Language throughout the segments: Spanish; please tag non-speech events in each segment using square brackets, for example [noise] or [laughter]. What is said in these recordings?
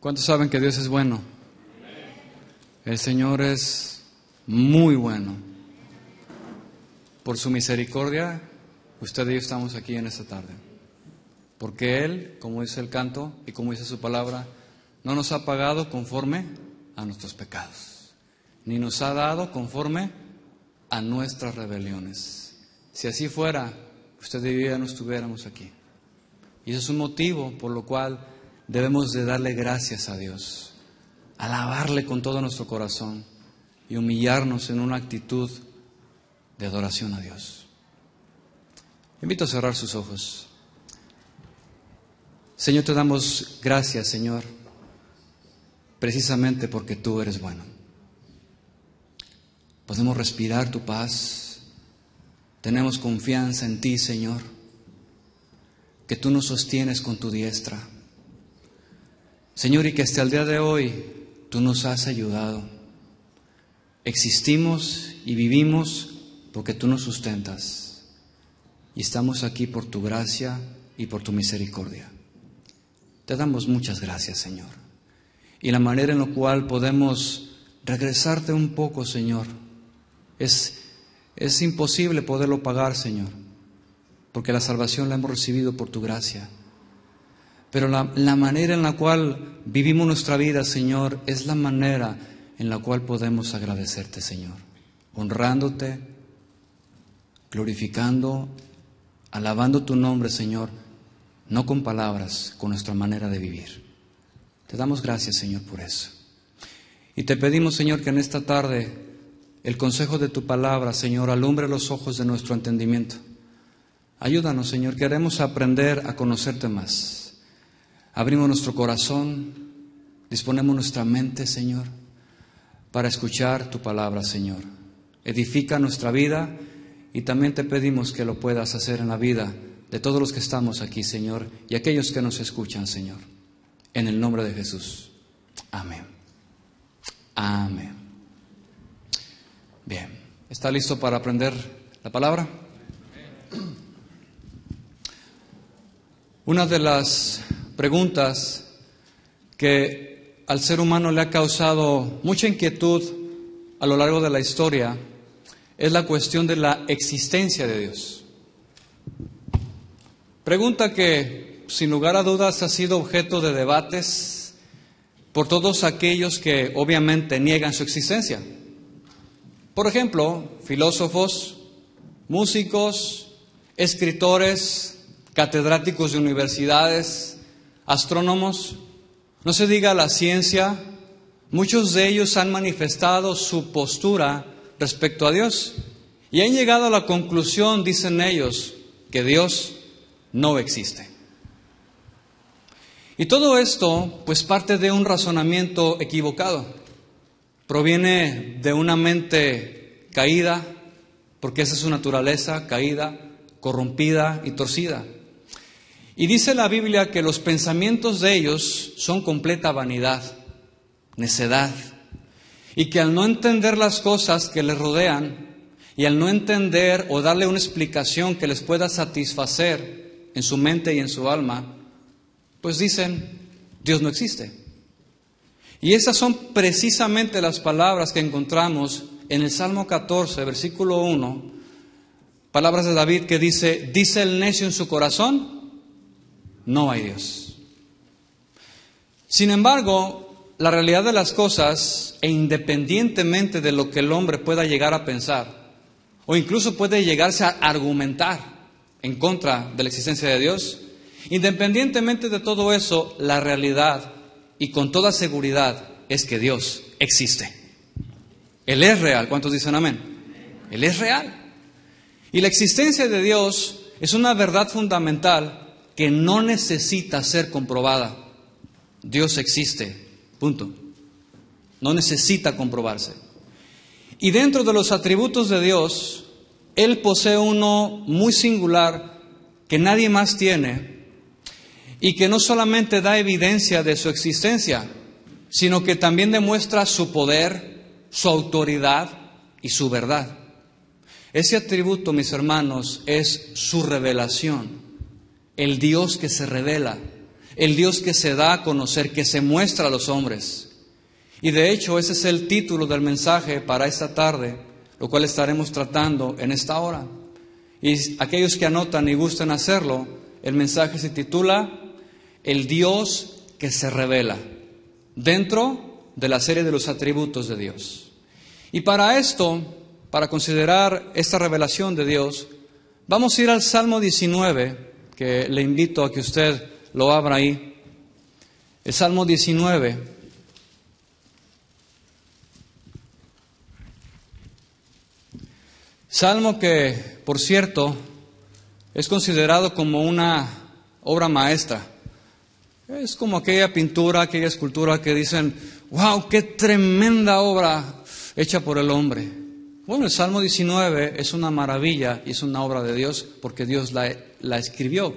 ¿Cuántos saben que Dios es bueno? El Señor es muy bueno. Por su misericordia, usted y yo estamos aquí en esta tarde. Porque Él, como dice el canto y como dice su palabra, no nos ha pagado conforme a nuestros pecados, ni nos ha dado conforme a nuestras rebeliones. Si así fuera, usted y yo no estuviéramos aquí. Y eso es un motivo por lo cual debemos de darle gracias a Dios, alabarle con todo nuestro corazón y humillarnos en una actitud de adoración a Dios. Invito a cerrar sus ojos. Señor, te damos gracias, Señor, precisamente porque tú eres bueno. Podemos respirar tu paz. Tenemos confianza en ti, Señor, que tú nos sostienes con tu diestra Señor, y que hasta el día de hoy tú nos has ayudado. Existimos y vivimos porque tú nos sustentas. Y estamos aquí por tu gracia y por tu misericordia. Te damos muchas gracias, Señor. Y la manera en la cual podemos regresarte un poco, Señor, es, es imposible poderlo pagar, Señor, porque la salvación la hemos recibido por tu gracia. Pero la, manera en la cual vivimos nuestra vida, Señor, es la manera en la cual podemos agradecerte, Señor. Honrándote, glorificando, alabando tu nombre, Señor, no con palabras, con nuestra manera de vivir. Te damos gracias, Señor, por eso. Y te pedimos, Señor, que en esta tarde el consejo de tu palabra, Señor, alumbre los ojos de nuestro entendimiento. Ayúdanos, Señor, queremos aprender a conocerte más. Abrimos nuestro corazón, disponemos nuestra mente, Señor, para escuchar tu palabra, Señor. Edifica nuestra vida y también te pedimos que lo puedas hacer en la vida de todos los que estamos aquí, Señor, y aquellos que nos escuchan, Señor. En el nombre de Jesús. Amén. Amén. Bien, ¿está listo para aprender la palabra? Una de las preguntas que al ser humano le ha causado mucha inquietud a lo largo de la historia es la cuestión de la existencia de Dios. Pregunta que, sin lugar a dudas, ha sido objeto de debates por todos aquellos que obviamente niegan su existencia. Por ejemplo, filósofos, músicos, escritores, catedráticos de universidades, astrónomos, no se diga la ciencia, muchos de ellos han manifestado su postura respecto a Dios y han llegado a la conclusión, dicen ellos, que Dios no existe. Y todo esto, pues, parte de un razonamiento equivocado. Proviene de una mente caída, porque esa es su naturaleza, caída, corrompida y torcida. Y dice la Biblia que los pensamientos de ellos son completa vanidad, necedad, y que al no entender las cosas que les rodean y al no entender o darle una explicación que les pueda satisfacer en su mente y en su alma, pues dicen, Dios no existe. Y esas son precisamente las palabras que encontramos en el Salmo 14, versículo 1, palabras de David que dice, dice el necio en su corazón, no hay Dios. Sin embargo, la realidad de las cosas, e independientemente de lo que el hombre pueda llegar a pensar, o incluso puede llegarse a argumentar en contra de la existencia de Dios, independientemente de todo eso, la realidad y con toda seguridad es que Dios existe. Él es real. ¿Cuántos dicen amén? Él es real. Y la existencia de Dios es una verdad fundamental que no necesita ser comprobada. Dios existe, punto. No necesita comprobarse. Y dentro de los atributos de Dios, Él posee uno muy singular que nadie más tiene y que no solamente da evidencia de su existencia, sino que también demuestra su poder, su autoridad y su verdad. Ese atributo, mis hermanos, es su revelación el Dios que se revela, el Dios que se da a conocer, que se muestra a los hombres. Y de hecho ese es el título del mensaje para esta tarde, lo cual estaremos tratando en esta hora. Y aquellos que anotan y gustan hacerlo, el mensaje se titula El Dios que se revela, dentro de la serie de los atributos de Dios. Y para esto, para considerar esta revelación de Dios, vamos a ir al Salmo 19, que le invito a que usted lo abra ahí. El Salmo 19. Salmo que, por cierto, es considerado como una obra maestra. Es como aquella pintura, aquella escultura que dicen, wow, qué tremenda obra hecha por el hombre. Bueno, el Salmo 19 es una maravilla y es una obra de Dios porque Dios la, la escribió,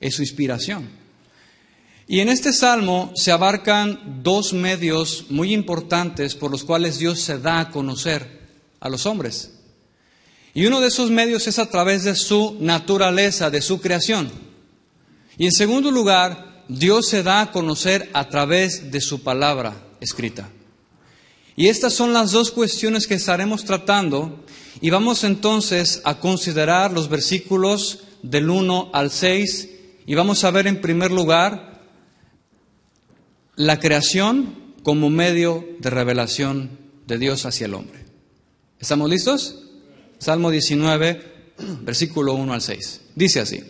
es su inspiración. Y en este salmo se abarcan dos medios muy importantes por los cuales Dios se da a conocer a los hombres. Y uno de esos medios es a través de su naturaleza, de su creación. Y en segundo lugar, Dios se da a conocer a través de su palabra escrita. Y estas son las dos cuestiones que estaremos tratando y vamos entonces a considerar los versículos del 1 al 6 y vamos a ver en primer lugar la creación como medio de revelación de Dios hacia el hombre. ¿Estamos listos? Salmo 19, [clears throat] versículo 1 al 6. Dice así,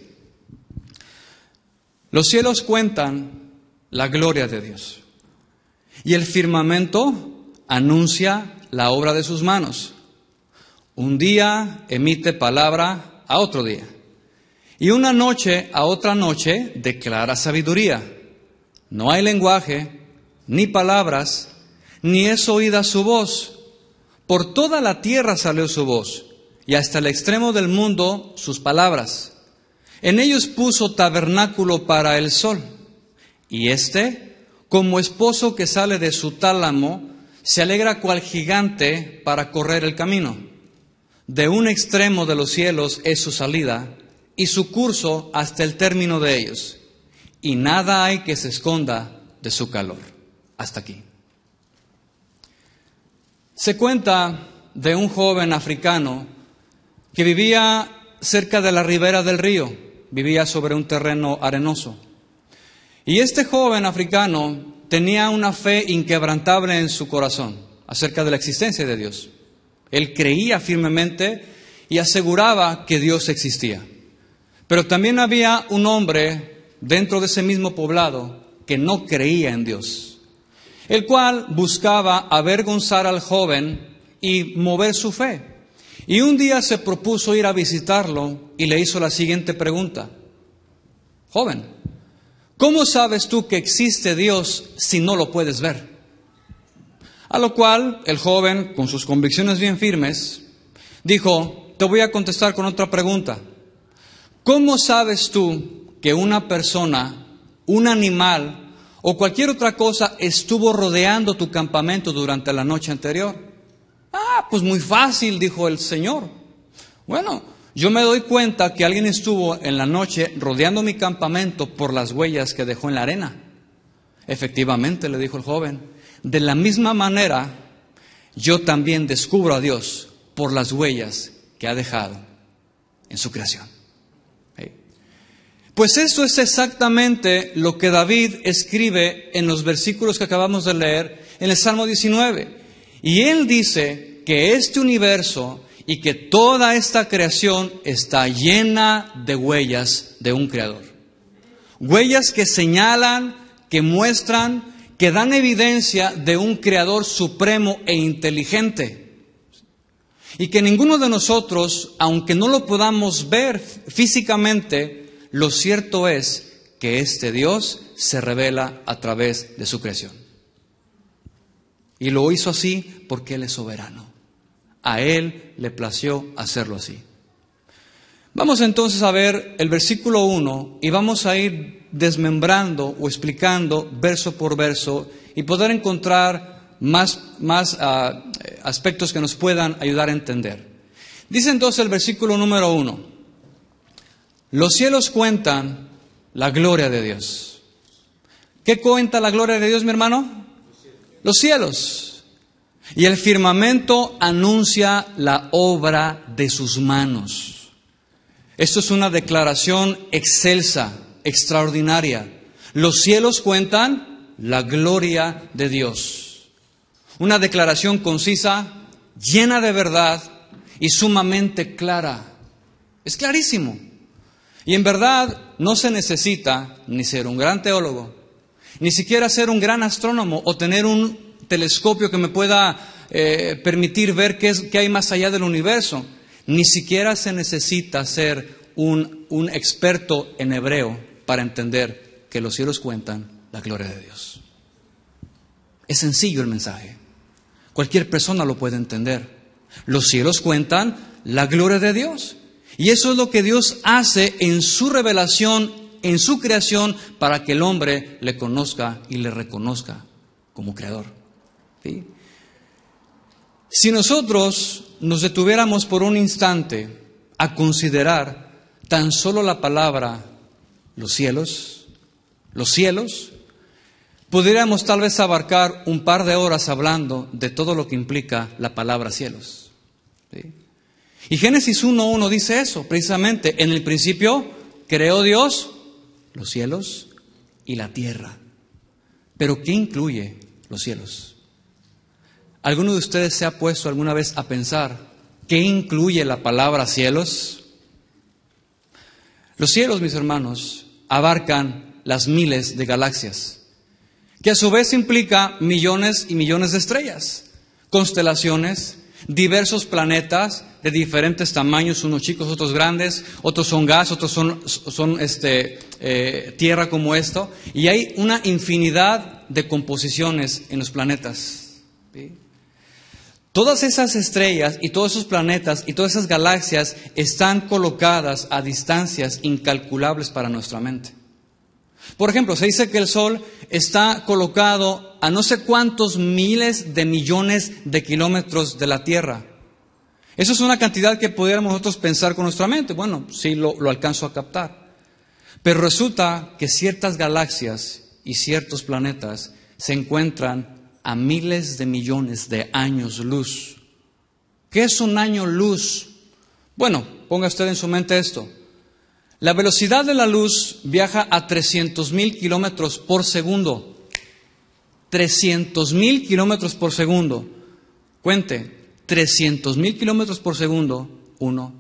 los cielos cuentan la gloria de Dios y el firmamento anuncia la obra de sus manos. Un día emite palabra a otro día. Y una noche a otra noche declara sabiduría. No hay lenguaje, ni palabras, ni es oída su voz. Por toda la tierra salió su voz, y hasta el extremo del mundo sus palabras. En ellos puso tabernáculo para el sol, y éste, como esposo que sale de su tálamo se alegra cual gigante para correr el camino. De un extremo de los cielos es su salida y su curso hasta el término de ellos. Y nada hay que se esconda de su calor. Hasta aquí. Se cuenta de un joven africano que vivía cerca de la ribera del río, vivía sobre un terreno arenoso. Y este joven africano tenía una fe inquebrantable en su corazón acerca de la existencia de Dios. Él creía firmemente y aseguraba que Dios existía. Pero también había un hombre dentro de ese mismo poblado que no creía en Dios, el cual buscaba avergonzar al joven y mover su fe. Y un día se propuso ir a visitarlo y le hizo la siguiente pregunta. Joven, ¿Cómo sabes tú que existe Dios si no lo puedes ver? A lo cual el joven, con sus convicciones bien firmes, dijo, te voy a contestar con otra pregunta. ¿Cómo sabes tú que una persona, un animal o cualquier otra cosa estuvo rodeando tu campamento durante la noche anterior? Ah, pues muy fácil, dijo el Señor. Bueno, yo me doy cuenta que alguien estuvo en la noche rodeando mi campamento por las huellas que dejó en la arena. Efectivamente, le dijo el joven, de la misma manera yo también descubro a Dios por las huellas que ha dejado en su creación. Pues eso es exactamente lo que David escribe en los versículos que acabamos de leer en el Salmo 19. Y él dice que este universo y que toda esta creación está llena de huellas de un creador. Huellas que señalan, que muestran, que dan evidencia de un creador supremo e inteligente. Y que ninguno de nosotros, aunque no lo podamos ver físicamente, lo cierto es que este Dios se revela a través de su creación. Y lo hizo así porque Él es soberano a Él le plació hacerlo así. Vamos entonces a ver el versículo 1 y vamos a ir desmembrando o explicando verso por verso y poder encontrar más, ah, aspectos que nos puedan ayudar a entender. Dice entonces el versículo número 1, los cielos cuentan la gloria de Dios. ¿Qué cuenta la gloria de Dios, mi hermano? Los cielos. Y el firmamento anuncia la obra de sus manos. Esto es una declaración excelsa, extraordinaria. Los cielos cuentan la gloria de Dios. Una declaración concisa, llena de verdad y sumamente clara. Es clarísimo. Y en verdad no se necesita ni ser un gran teólogo, ni siquiera ser un gran astrónomo o tener un telescopio que me pueda eh, permitir ver qué, es, hay más allá del universo. Ni siquiera se necesita ser un experto en hebreo para entender que los cielos cuentan la gloria de Dios. Es sencillo el mensaje. Cualquier persona lo puede entender. Los cielos cuentan la gloria de Dios. Y eso es lo que Dios hace en su revelación, en su creación, para que el hombre le conozca y le reconozca como creador. Si nosotros nos detuviéramos por un instante a considerar tan solo la palabra los cielos, los cielos, pudiéramos tal vez abarcar un par de horas hablando de todo lo que implica la palabra cielos. Y Génesis 1.1 dice eso, precisamente, en el principio creó Dios los cielos y la tierra. Pero ¿qué incluye los cielos? ¿Alguno de ustedes se ha puesto alguna vez a pensar qué incluye la palabra cielos? Los cielos, mis hermanos, abarcan las miles de galaxias, que a su vez implica millones y millones de estrellas, constelaciones, diversos planetas de diferentes tamaños, unos chicos, otros grandes, otros son gas, otros son, este, eh, tierra como esto, y hay una infinidad de composiciones en los planetas. Todas esas estrellas y todos esos planetas y todas esas galaxias están colocadas a distancias incalculables para nuestra mente. Por ejemplo, se dice que el Sol está colocado a no sé cuántos miles de millones de kilómetros de la Tierra. Eso es una cantidad que pudiéramos nosotros pensar con nuestra mente. Bueno, sí lo, lo alcanzo a captar. Pero resulta que ciertas galaxias y ciertos planetas se encuentran a miles de millones de años luz. ¿Qué es un año luz? Bueno, ponga usted en su mente esto. La velocidad de la luz viaja a mil kilómetros por segundo. mil kilómetros por segundo. Cuente, mil kilómetros por segundo. uno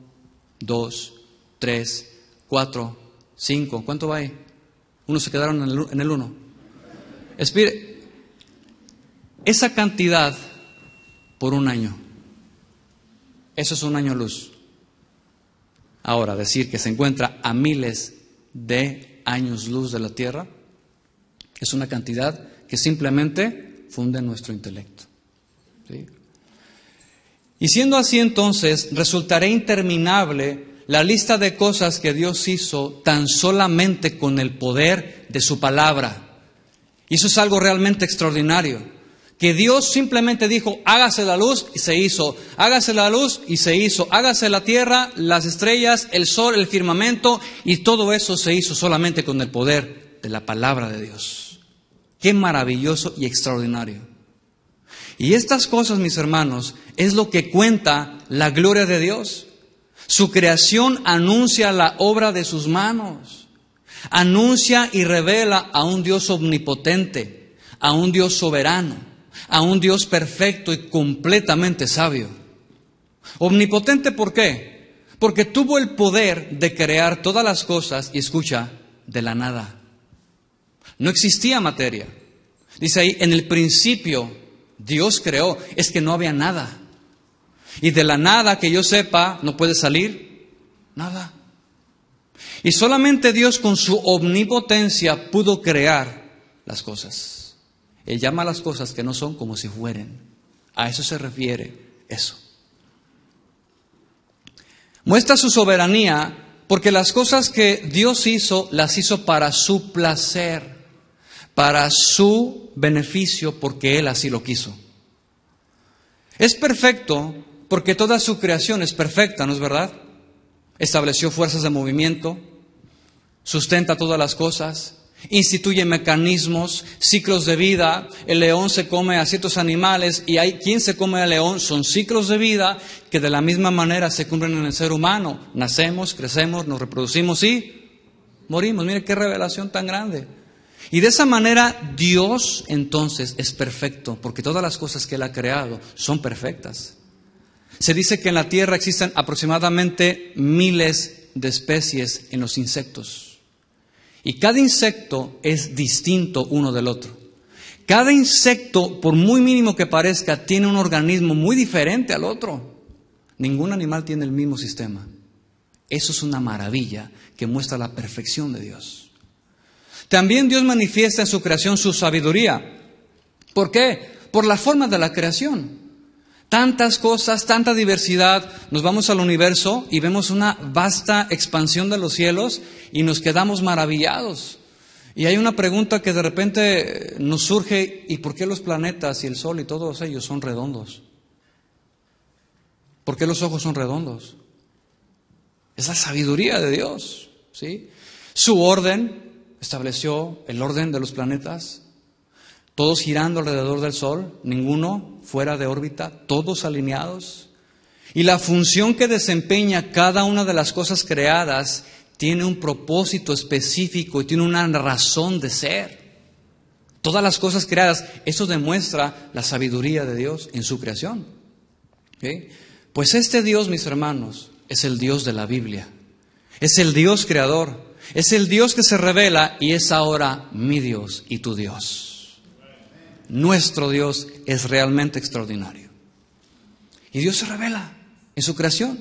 dos tres cuatro cinco ¿Cuánto va ahí? Unos se quedaron en el uno esa cantidad por un año. Eso es un año luz. Ahora, decir que se encuentra a miles de años luz de la Tierra es una cantidad que simplemente funde nuestro intelecto. Y siendo así entonces, resultará interminable la lista de cosas que Dios hizo tan solamente con el poder de su palabra. Y eso es algo realmente extraordinario que Dios simplemente dijo, hágase la luz y se hizo, hágase la luz y se hizo, hágase la tierra, las estrellas, el sol, el firmamento, y todo eso se hizo solamente con el poder de la palabra de Dios. Qué maravilloso y extraordinario. Y estas cosas, mis hermanos, es lo que cuenta la gloria de Dios. Su creación anuncia la obra de sus manos, anuncia y revela a un Dios omnipotente, a un Dios soberano a un Dios perfecto y completamente sabio. Omnipotente, ¿por qué? Porque tuvo el poder de crear todas las cosas y escucha, de la nada. No existía materia. Dice ahí, en el principio Dios creó, es que no había nada. Y de la nada que yo sepa, no puede salir nada. Y solamente Dios con su omnipotencia pudo crear las cosas. Él llama a las cosas que no son como si fueren. A eso se refiere eso. Muestra su soberanía porque las cosas que Dios hizo las hizo para su placer, para su beneficio, porque Él así lo quiso. Es perfecto porque toda su creación es perfecta, ¿no es verdad? Estableció fuerzas de movimiento, sustenta todas las cosas, instituye mecanismos, ciclos de vida, el león se come a ciertos animales y hay quien se come al león, son ciclos de vida que de la misma manera se cumplen en el ser humano. Nacemos, crecemos, nos reproducimos y morimos. Mire qué revelación tan grande. Y de esa manera Dios entonces es perfecto, porque todas las cosas que Él ha creado son perfectas. Se dice que en la Tierra existen aproximadamente miles de especies en los insectos. Y cada insecto es distinto uno del otro. Cada insecto, por muy mínimo que parezca, tiene un organismo muy diferente al otro. Ningún animal tiene el mismo sistema. Eso es una maravilla que muestra la perfección de Dios. También Dios manifiesta en su creación su sabiduría. ¿Por qué? Por la forma de la creación tantas cosas, tanta diversidad, nos vamos al universo y vemos una vasta expansión de los cielos y nos quedamos maravillados. Y hay una pregunta que de repente eh, nos surge, ¿y por qué los planetas y el Sol y todos ellos son redondos? ¿Por qué los ojos son redondos? Es la sabiduría de Dios, ¿sí? Su orden estableció el orden de los planetas, todos girando alrededor del Sol, ninguno fuera de órbita, todos alineados. Y la función que desempeña cada una de las cosas creadas tiene un propósito específico y tiene una razón de ser. Todas las cosas creadas, eso demuestra la sabiduría de Dios en su creación. Pues este Dios, mis hermanos, es el Dios de la Biblia. Es el Dios creador. Es el Dios que se revela y es ahora mi Dios y tu Dios nuestro Dios es realmente extraordinario. Y Dios se revela en su creación.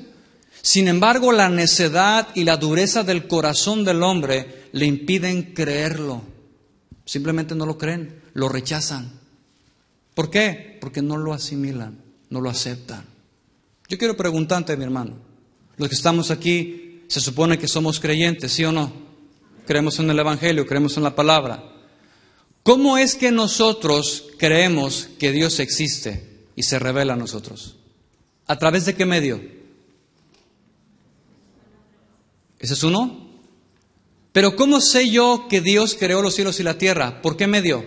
Sin embargo, la necedad y la dureza del corazón del hombre le impiden creerlo. Simplemente no lo creen, lo rechazan. ¿Por qué? Porque no lo asimilan, no lo aceptan. Yo quiero preguntarte, mi hermano, los que estamos aquí, se supone que somos creyentes, ¿sí o no? Creemos en el Evangelio, creemos en la palabra. ¿Cómo es que nosotros creemos que Dios existe y se revela a nosotros? ¿A través de qué medio? ¿Ese es uno? Pero ¿cómo sé yo que Dios creó los cielos y la tierra? ¿Por qué medio?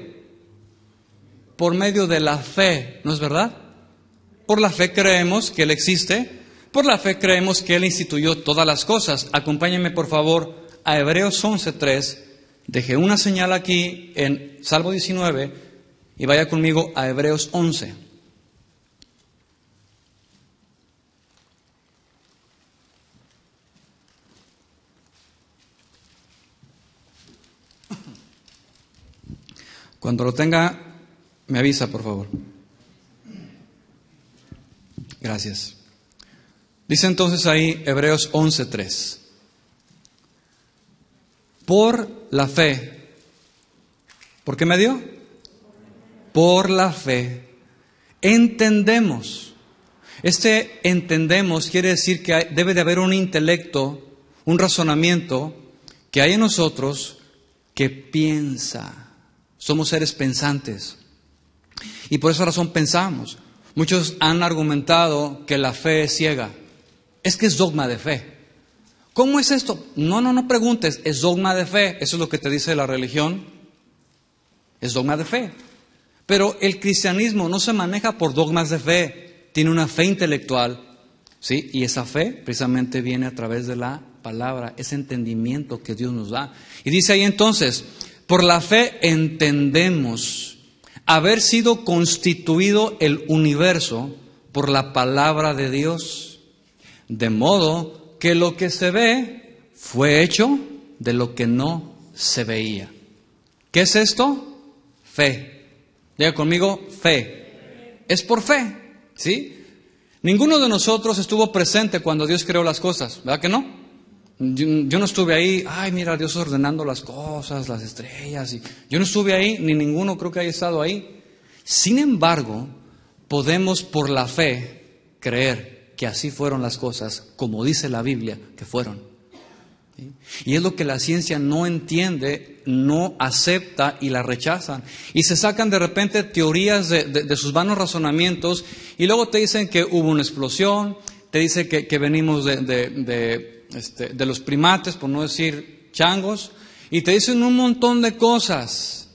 Por medio de la fe, ¿no es verdad? Por la fe creemos que Él existe, por la fe creemos que Él instituyó todas las cosas. Acompáñenme por favor a Hebreos 11.3 Dejé una señal aquí en Salmo 19 y vaya conmigo a Hebreos 11. Cuando lo tenga, me avisa, por favor. Gracias. Dice entonces ahí Hebreos 11.3. Por la fe. ¿Por qué me dio? Por la fe. Entendemos. Este entendemos quiere decir que debe de haber un intelecto, un razonamiento que hay en nosotros que piensa. Somos seres pensantes. Y por esa razón pensamos. Muchos han argumentado que la fe es ciega. Es que es dogma de fe. ¿Cómo es esto? No, no, no preguntes, es dogma de fe, eso es lo que te dice la religión, es dogma de fe. Pero el cristianismo no se maneja por dogmas de fe, tiene una fe intelectual, ¿sí? Y esa fe precisamente viene a través de la palabra, ese entendimiento que Dios nos da. Y dice ahí entonces, por la fe entendemos haber sido constituido el universo por la palabra de Dios, de modo que lo que se ve fue hecho de lo que no se veía. ¿Qué es esto? Fe. Diga conmigo, fe. Es por fe, ¿sí? Ninguno de nosotros estuvo presente cuando Dios creó las cosas, ¿verdad que no? Yo, no estuve ahí, ay, mira, Dios ordenando las cosas, las estrellas. yo no estuve ahí, ni ninguno creo que haya estado ahí. Sin embargo, podemos por la fe creer que así fueron las cosas, como dice la Biblia que fueron. Y es lo que la ciencia no entiende, no acepta y la rechazan. Y se sacan de repente teorías de, sus vanos razonamientos y luego te dicen que hubo una explosión, te dicen que, venimos de, este, de los primates, por no decir changos, y te dicen un montón de cosas.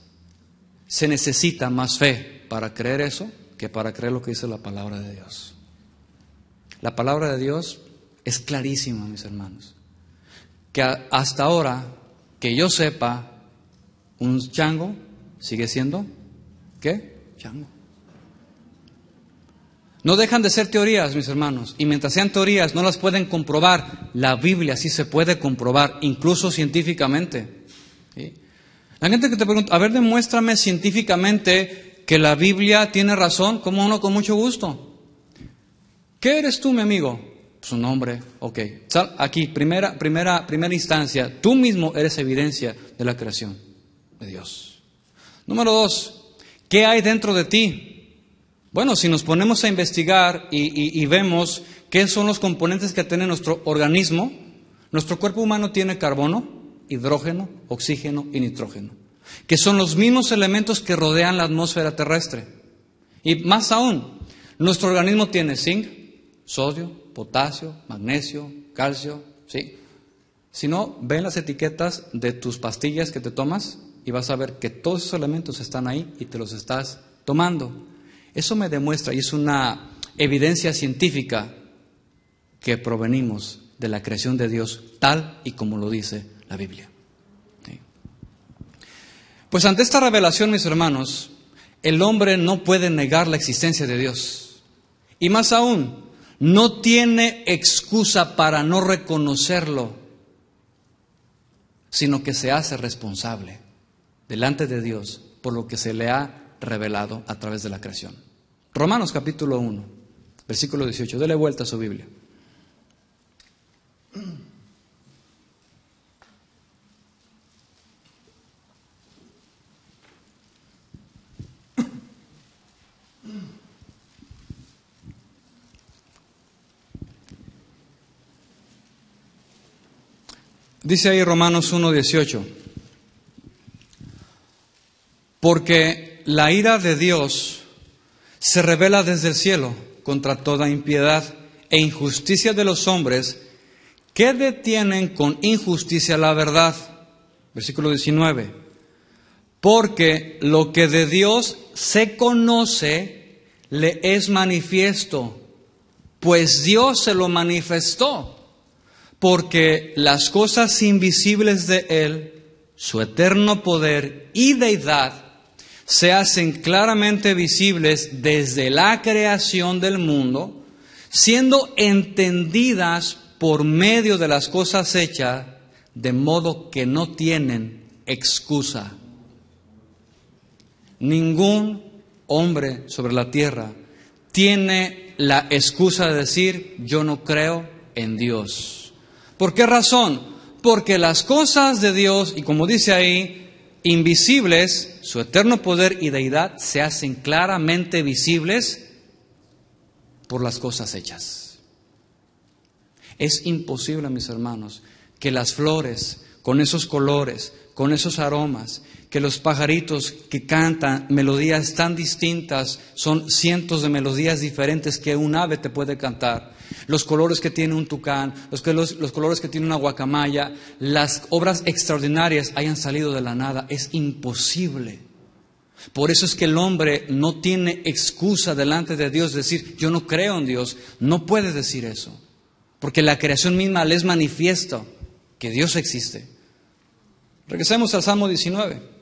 Se necesita más fe para creer eso que para creer lo que dice la palabra de Dios. La palabra de Dios es clarísima, mis hermanos. Que hasta ahora, que yo sepa, un chango sigue siendo, ¿qué? Chango. No dejan de ser teorías, mis hermanos, y mientras sean teorías no las pueden comprobar. La Biblia sí se puede comprobar, incluso científicamente. La gente que te pregunta, a ver, demuéstrame científicamente que la Biblia tiene razón, como uno con mucho gusto. ¿Qué eres tú, mi amigo? Su pues nombre, ok. aquí, primera, primera, primera instancia, tú mismo eres evidencia de la creación de Dios. Número dos, ¿qué hay dentro de ti? Bueno, si nos ponemos a investigar y, y vemos qué son los componentes que tiene nuestro organismo, nuestro cuerpo humano tiene carbono, hidrógeno, oxígeno y nitrógeno, que son los mismos elementos que rodean la atmósfera terrestre. Y más aún, nuestro organismo tiene zinc, sodio, potasio, magnesio, calcio, ¿sí? Si no, ven las etiquetas de tus pastillas que te tomas y vas a ver que todos esos elementos están ahí y te los estás tomando. Eso me demuestra y es una evidencia científica que provenimos de la creación de Dios tal y como lo dice la Biblia. Pues ante esta revelación, mis hermanos, el hombre no puede negar la existencia de Dios. Y más aún, no tiene excusa para no reconocerlo, sino que se hace responsable delante de Dios por lo que se le ha revelado a través de la creación. Romanos capítulo 1, versículo 18. Dele vuelta a su Biblia. Dice ahí Romanos 1.18, porque la ira de Dios se revela desde el cielo contra toda impiedad e injusticia de los hombres que detienen con injusticia la verdad. Versículo 19. Porque lo que de Dios se conoce le es manifiesto, pues Dios se lo manifestó porque las cosas invisibles de Él, su eterno poder y deidad, se hacen claramente visibles desde la creación del mundo, siendo entendidas por medio de las cosas hechas, de modo que no tienen excusa. Ningún hombre sobre la tierra tiene la excusa de decir, yo no creo en Dios. ¿Por qué razón? Porque las cosas de Dios, y como dice ahí, invisibles, su eterno poder y deidad, se hacen claramente visibles por las cosas hechas. Es imposible, mis hermanos, que las flores, con esos colores, con esos aromas, que los pajaritos que cantan melodías tan distintas, son cientos de melodías diferentes que un ave te puede cantar los colores que tiene un tucán, los, colores que tiene una guacamaya, las obras extraordinarias hayan salido de la nada. Es imposible. Por eso es que el hombre no tiene excusa delante de Dios decir, yo no creo en Dios. No puede decir eso. Porque la creación misma les manifiesta que Dios existe. Regresemos al Salmo 19.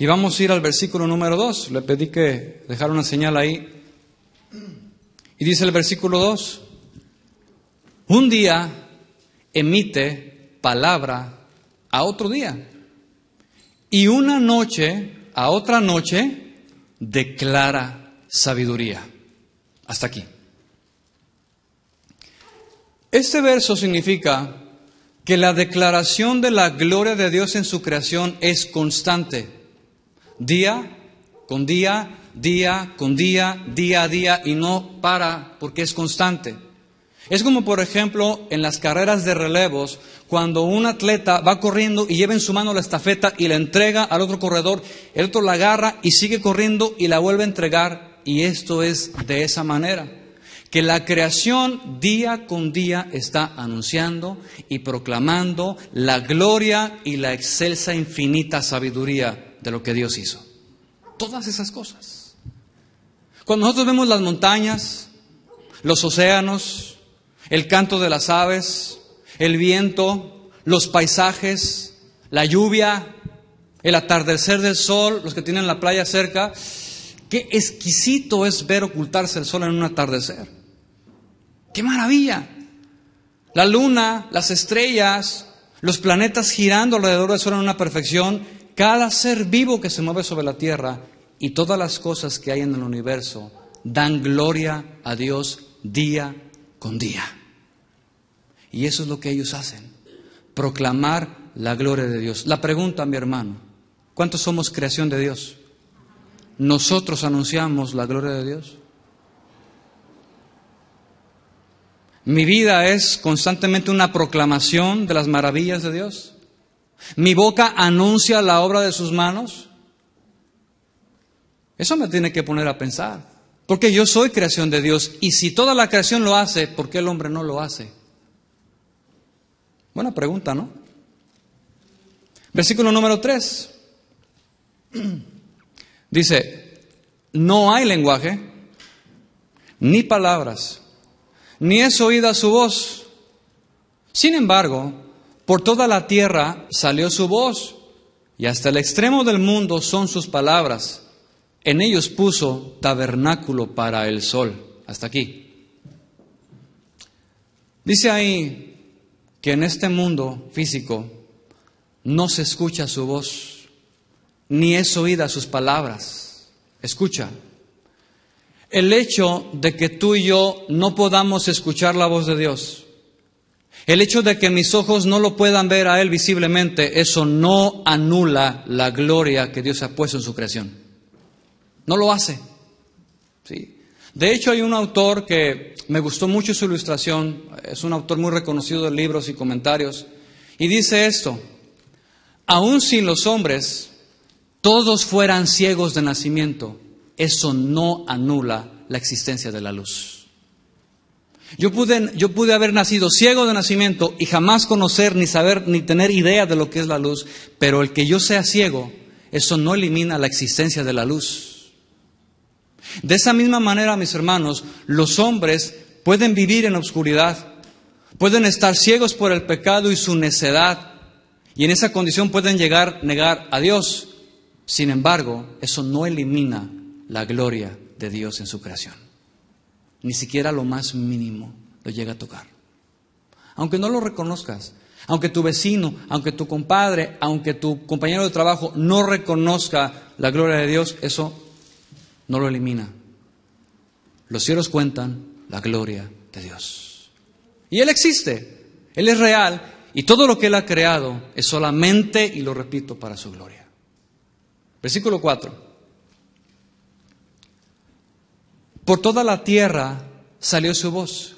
Y vamos a ir al versículo número 2. Le pedí que dejara una señal ahí. Y dice el versículo 2, un día emite palabra a otro día y una noche a otra noche declara sabiduría. Hasta aquí. Este verso significa que la declaración de la gloria de Dios en su creación es constante, día con día, día con día, día a día y no para porque es constante. Es como por ejemplo en las carreras de relevos, cuando un atleta va corriendo y lleva en su mano la estafeta y la entrega al otro corredor, el otro la agarra y sigue corriendo y la vuelve a entregar. Y esto es de esa manera, que la creación día con día está anunciando y proclamando la gloria y la excelsa infinita sabiduría de lo que Dios hizo. Todas esas cosas. Cuando nosotros vemos las montañas, los océanos, el canto de las aves, el viento, los paisajes, la lluvia, el atardecer del sol, los que tienen la playa cerca, qué exquisito es ver ocultarse el sol en un atardecer. ¡Qué maravilla! La luna, las estrellas, los planetas girando alrededor del sol en una perfección, cada ser vivo que se mueve sobre la tierra y todas las cosas que hay en el universo dan gloria a Dios día con día. Y eso es lo que ellos hacen, proclamar la gloria de Dios. La pregunta, mi hermano, ¿cuántos somos creación de Dios? ¿Nosotros anunciamos la gloria de Dios? Mi vida es constantemente una proclamación de las maravillas de Dios. Mi boca anuncia la obra de sus manos. Eso me tiene que poner a pensar. Porque yo soy creación de Dios. Y si toda la creación lo hace, ¿por qué el hombre no lo hace? Buena pregunta, ¿no? Versículo número 3. [clears throat] Dice, no hay lenguaje, ni palabras, ni es oída su voz. Sin embargo, por toda la tierra salió su voz, y hasta el extremo del mundo son sus palabras. En ellos puso tabernáculo para el sol. Hasta aquí. Dice ahí que en este mundo físico no se escucha su voz, ni es oída sus palabras. Escucha. El hecho de que tú y yo no podamos escuchar la voz de Dios, el hecho de que mis ojos no lo puedan ver a Él visiblemente, eso no anula la gloria que Dios ha puesto en su creación. No lo hace. ¿sí? De hecho, hay un autor que me gustó mucho su ilustración, es un autor muy reconocido de libros y comentarios, y dice esto, aun sin los hombres todos fueran ciegos de nacimiento, eso no anula la existencia de la luz. Yo pude, yo pude haber nacido ciego de nacimiento y jamás conocer, ni saber, ni tener idea de lo que es la luz, pero el que yo sea ciego, eso no elimina la existencia de la luz. De esa misma manera, mis hermanos, los hombres pueden vivir en obscuridad, pueden estar ciegos por el pecado y su necedad, y en esa condición pueden llegar a negar a Dios. Sin embargo, eso no elimina la gloria de Dios en su creación. Ni siquiera lo más mínimo lo llega a tocar. Aunque no lo reconozcas, aunque tu vecino, aunque tu compadre, aunque tu compañero de trabajo no reconozca la gloria de Dios, eso no lo elimina. Los cielos cuentan la gloria de Dios. Y Él existe, Él es real y todo lo que Él ha creado es solamente, y lo repito, para su gloria. Versículo 4. Por toda la tierra salió su voz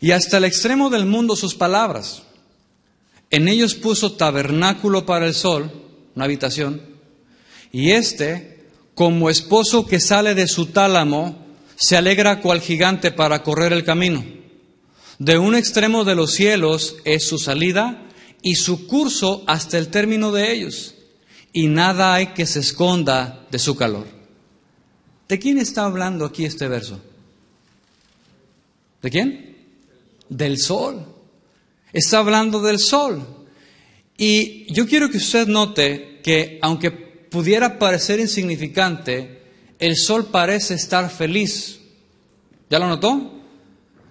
y hasta el extremo del mundo sus palabras. En ellos puso tabernáculo para el sol, una habitación, y este como esposo que sale de su tálamo, se alegra cual gigante para correr el camino. De un extremo de los cielos es su salida y su curso hasta el término de ellos. Y nada hay que se esconda de su calor. ¿De quién está hablando aquí este verso? ¿De quién? Del sol. Está hablando del sol. Y yo quiero que usted note que aunque pudiera parecer insignificante, el sol parece estar feliz. ¿Ya lo notó?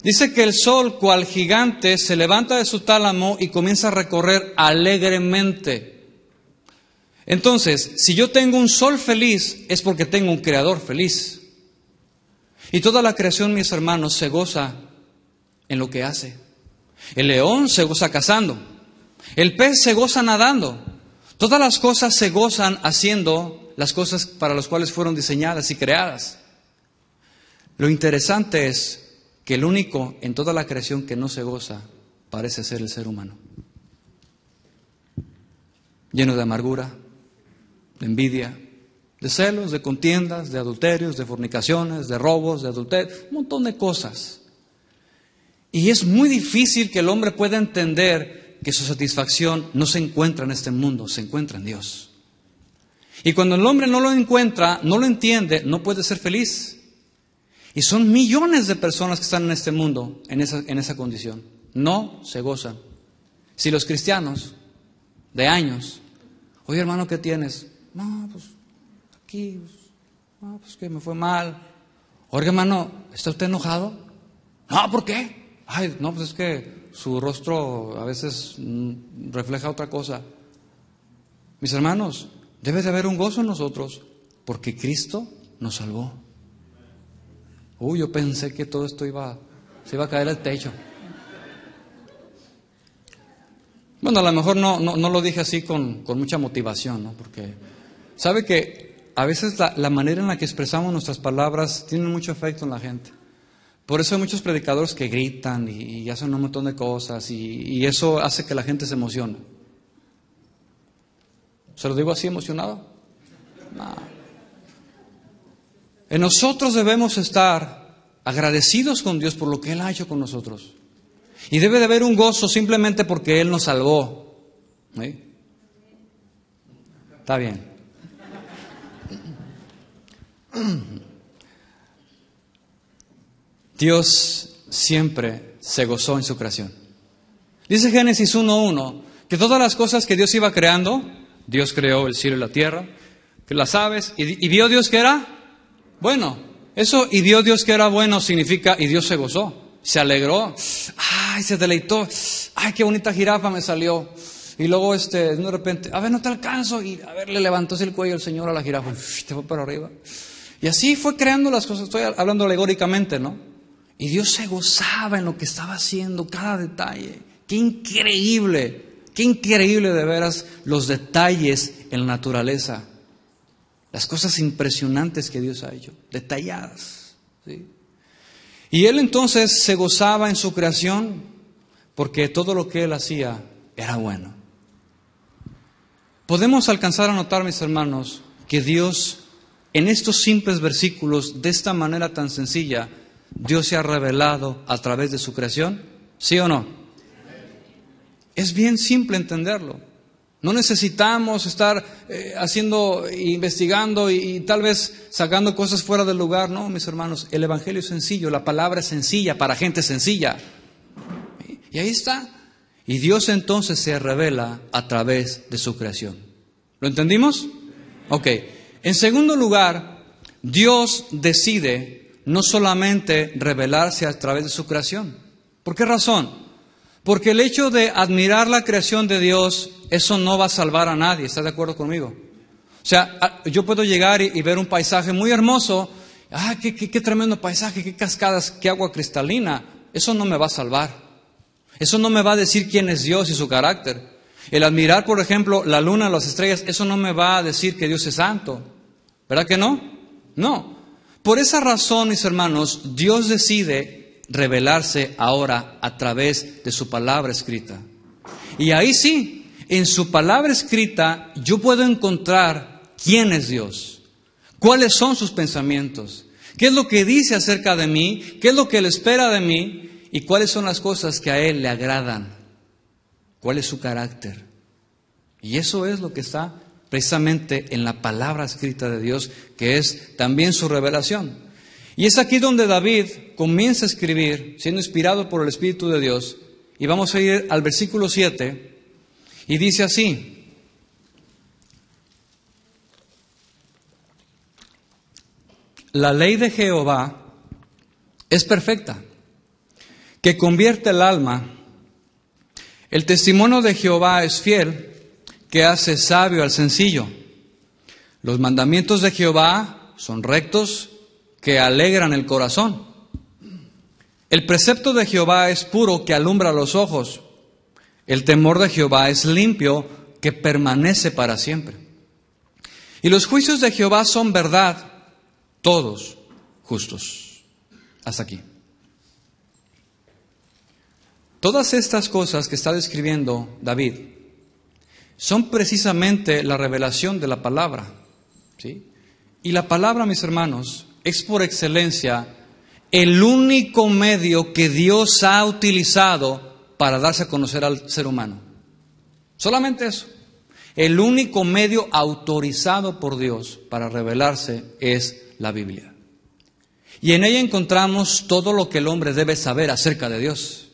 Dice que el sol, cual gigante, se levanta de su tálamo y comienza a recorrer alegremente. Entonces, si yo tengo un sol feliz, es porque tengo un creador feliz. Y toda la creación, mis hermanos, se goza en lo que hace. El león se goza cazando. El pez se goza nadando. Todas las cosas se gozan haciendo las cosas para las cuales fueron diseñadas y creadas. Lo interesante es que el único en toda la creación que no se goza parece ser el ser humano. Lleno de amargura, de envidia, de celos, de contiendas, de adulterios, de fornicaciones, de robos, de adulterios, un montón de cosas. Y es muy difícil que el hombre pueda entender que su satisfacción no se encuentra en este mundo, se encuentra en Dios. Y cuando el hombre no lo encuentra, no lo entiende, no puede ser feliz. Y son millones de personas que están en este mundo en esa, en esa condición. No se gozan. Si los cristianos de años, oye hermano, ¿qué tienes? No, pues aquí, pues, no, pues que me fue mal. Oye hermano, ¿está usted enojado? No, ¿por qué? Ay, no, pues es que su rostro a veces mm, refleja otra cosa. Mis hermanos, debe de haber un gozo en nosotros, porque Cristo nos salvó. Uy, yo pensé que todo esto iba, se iba a caer al techo. Bueno, a lo mejor no, lo dije así con, mucha motivación, ¿no? Porque sabe que a veces la manera en la que expresamos nuestras palabras tiene mucho efecto en la gente. Por eso hay muchos predicadores que gritan y, hacen un montón de cosas y, eso hace que la gente se emocione. ¿Se lo digo así emocionado? No. En nosotros debemos estar agradecidos con Dios por lo que Él ha hecho con nosotros. Y debe de haber un gozo simplemente porque Él nos salvó. Está bien. Dios siempre se gozó en su creación. Dice Génesis 1.1 que todas las cosas que Dios iba creando, Dios creó el cielo y la tierra, que las aves, y, vio Dios que era bueno. Eso, y vio Dios que era bueno, significa, y Dios se gozó, se alegró, ay, se deleitó, ay, qué bonita jirafa me salió. Y luego, este, de repente, a ver, no te alcanzo. Y a ver, le levantó el cuello el Señor a la jirafa, te fue para arriba. Y así fue creando las cosas. Estoy hablando alegóricamente, ¿no? Y Dios se gozaba en lo que estaba haciendo, cada detalle. Qué increíble, qué increíble de veras los detalles en la naturaleza. Las cosas impresionantes que Dios ha hecho, detalladas. Y Él entonces se gozaba en su creación porque todo lo que Él hacía era bueno. Podemos alcanzar a notar, mis hermanos, que Dios en estos simples versículos, de esta manera tan sencilla, Dios se ha revelado a través de su creación? ¿Sí o no? Es bien simple entenderlo. No necesitamos estar eh, haciendo, investigando y, y, tal vez sacando cosas fuera del lugar. No, mis hermanos, el Evangelio es sencillo, la palabra es sencilla para gente sencilla. Y ahí está. Y Dios entonces se revela a través de su creación. ¿Lo entendimos? Ok. En segundo lugar, Dios decide no solamente revelarse a través de su creación. ¿Por qué razón? Porque el hecho de admirar la creación de Dios, eso no va a salvar a nadie, ¿estás de acuerdo conmigo? O sea, ah, yo puedo llegar y, ver un paisaje muy hermoso, ¡ah, qué, qué tremendo paisaje, qué cascadas, qué agua cristalina! Eso no me va a salvar. Eso no me va a decir quién es Dios y su carácter. El admirar, por ejemplo, la luna, las estrellas, eso no me va a decir que Dios es santo. ¿Verdad que no? No. Por esa razón, mis hermanos, Dios decide revelarse ahora a través de su palabra escrita. Y ahí sí, en su palabra escrita yo puedo encontrar quién es Dios, cuáles son sus pensamientos, qué es lo que dice acerca de mí, qué es lo que él espera de mí y cuáles son las cosas que a él le agradan, cuál es su carácter. Y eso es lo que está precisamente en la palabra escrita de Dios, que es también su revelación. Y es aquí donde David comienza a escribir, siendo inspirado por el Espíritu de Dios, y vamos a ir al versículo 7, y dice así, la ley de Jehová es perfecta, que convierte el alma. El testimonio de Jehová es fiel, que hace sabio al sencillo. Los mandamientos de Jehová son rectos que alegran el corazón. El precepto de Jehová es puro que alumbra los ojos. El temor de Jehová es limpio que permanece para siempre. Y los juicios de Jehová son verdad, todos justos. Hasta aquí. Todas estas cosas que está describiendo David son precisamente la revelación de la palabra. ¿sí? Y la palabra, mis hermanos, es por excelencia el único medio que Dios ha utilizado para darse a conocer al ser humano. Solamente eso. El único medio autorizado por Dios para revelarse es la Biblia. Y en ella encontramos todo lo que el hombre debe saber acerca de Dios.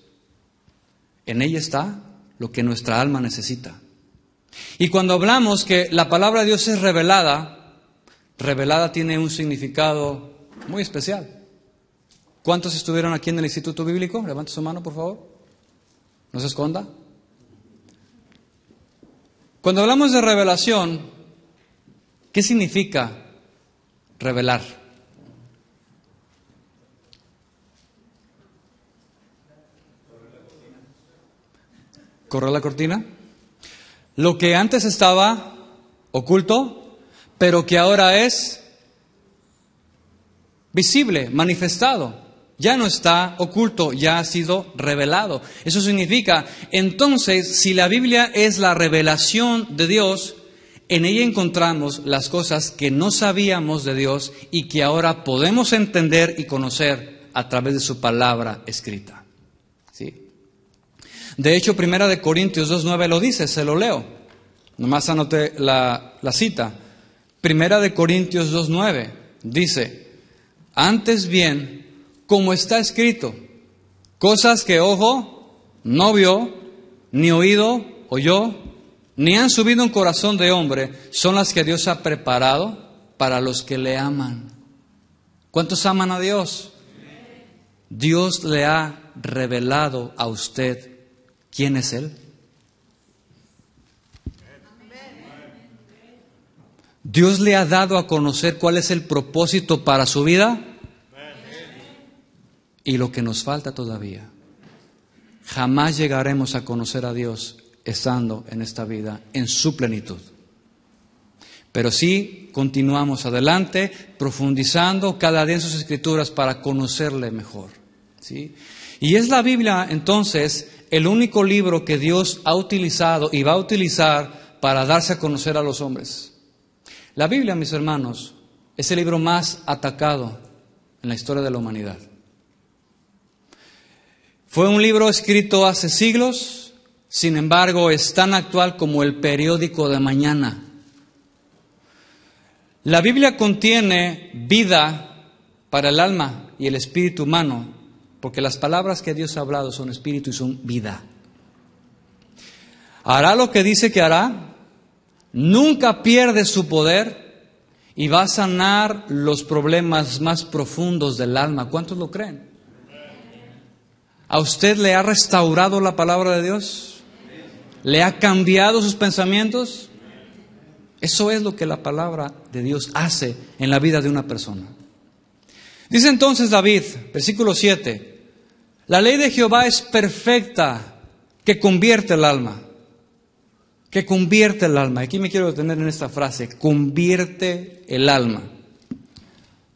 En ella está lo que nuestra alma necesita. Y cuando hablamos que la palabra de Dios es revelada, revelada tiene un significado muy especial. ¿Cuántos estuvieron aquí en el Instituto Bíblico? Levante su mano, por favor. No se esconda. Cuando hablamos de revelación, ¿qué significa revelar? ¿Correr la cortina? Lo que antes estaba oculto, pero que ahora es visible, manifestado. Ya no está oculto, ya ha sido revelado. Eso significa, entonces, si la Biblia es la revelación de Dios, en ella encontramos las cosas que no sabíamos de Dios y que ahora podemos entender y conocer a través de su palabra escrita. De hecho, Primera de Corintios 2.9 lo dice, se lo leo. Nomás anoté la, la cita. Primera de Corintios 2.9 dice, antes bien, como está escrito, cosas que ojo no vio, ni oído oyó, ni han subido en corazón de hombre, son las que Dios ha preparado para los que le aman. ¿Cuántos aman a Dios? Dios le ha revelado a usted ¿Quién es Él? Dios le ha dado a conocer cuál es el propósito para su vida y lo que nos falta todavía. Jamás llegaremos a conocer a Dios estando en esta vida en su plenitud. Pero sí continuamos adelante, profundizando cada día en sus escrituras para conocerle mejor. ¿sí? Y es la Biblia entonces el único libro que Dios ha utilizado y va a utilizar para darse a conocer a los hombres. La Biblia, mis hermanos, es el libro más atacado en la historia de la humanidad. Fue un libro escrito hace siglos, sin embargo es tan actual como el periódico de mañana. La Biblia contiene vida para el alma y el espíritu humano, porque las palabras que Dios ha hablado son espíritu y son vida. Hará lo que dice que hará, nunca pierde su poder y va a sanar los problemas más profundos del alma. ¿Cuántos lo creen? ¿A usted le ha restaurado la palabra de Dios? ¿Le ha cambiado sus pensamientos? Eso es lo que la palabra de Dios hace en la vida de una persona. Dice entonces David, versículo 7, la ley de Jehová es perfecta, que convierte el alma. Que convierte el alma. Aquí me quiero detener en esta frase, convierte el alma.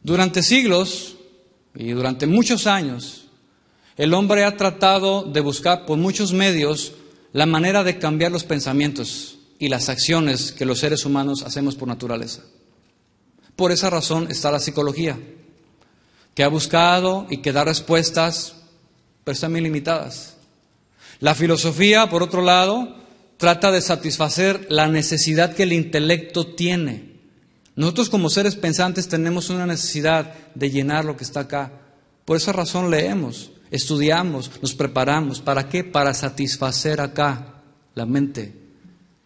Durante siglos y durante muchos años, el hombre ha tratado de buscar por muchos medios la manera de cambiar los pensamientos y las acciones que los seres humanos hacemos por naturaleza. Por esa razón está la psicología, que ha buscado y que da respuestas pero están limitadas. La filosofía, por otro lado, trata de satisfacer la necesidad que el intelecto tiene. Nosotros como seres pensantes tenemos una necesidad de llenar lo que está acá. Por esa razón leemos, estudiamos, nos preparamos. ¿Para qué? Para satisfacer acá la mente.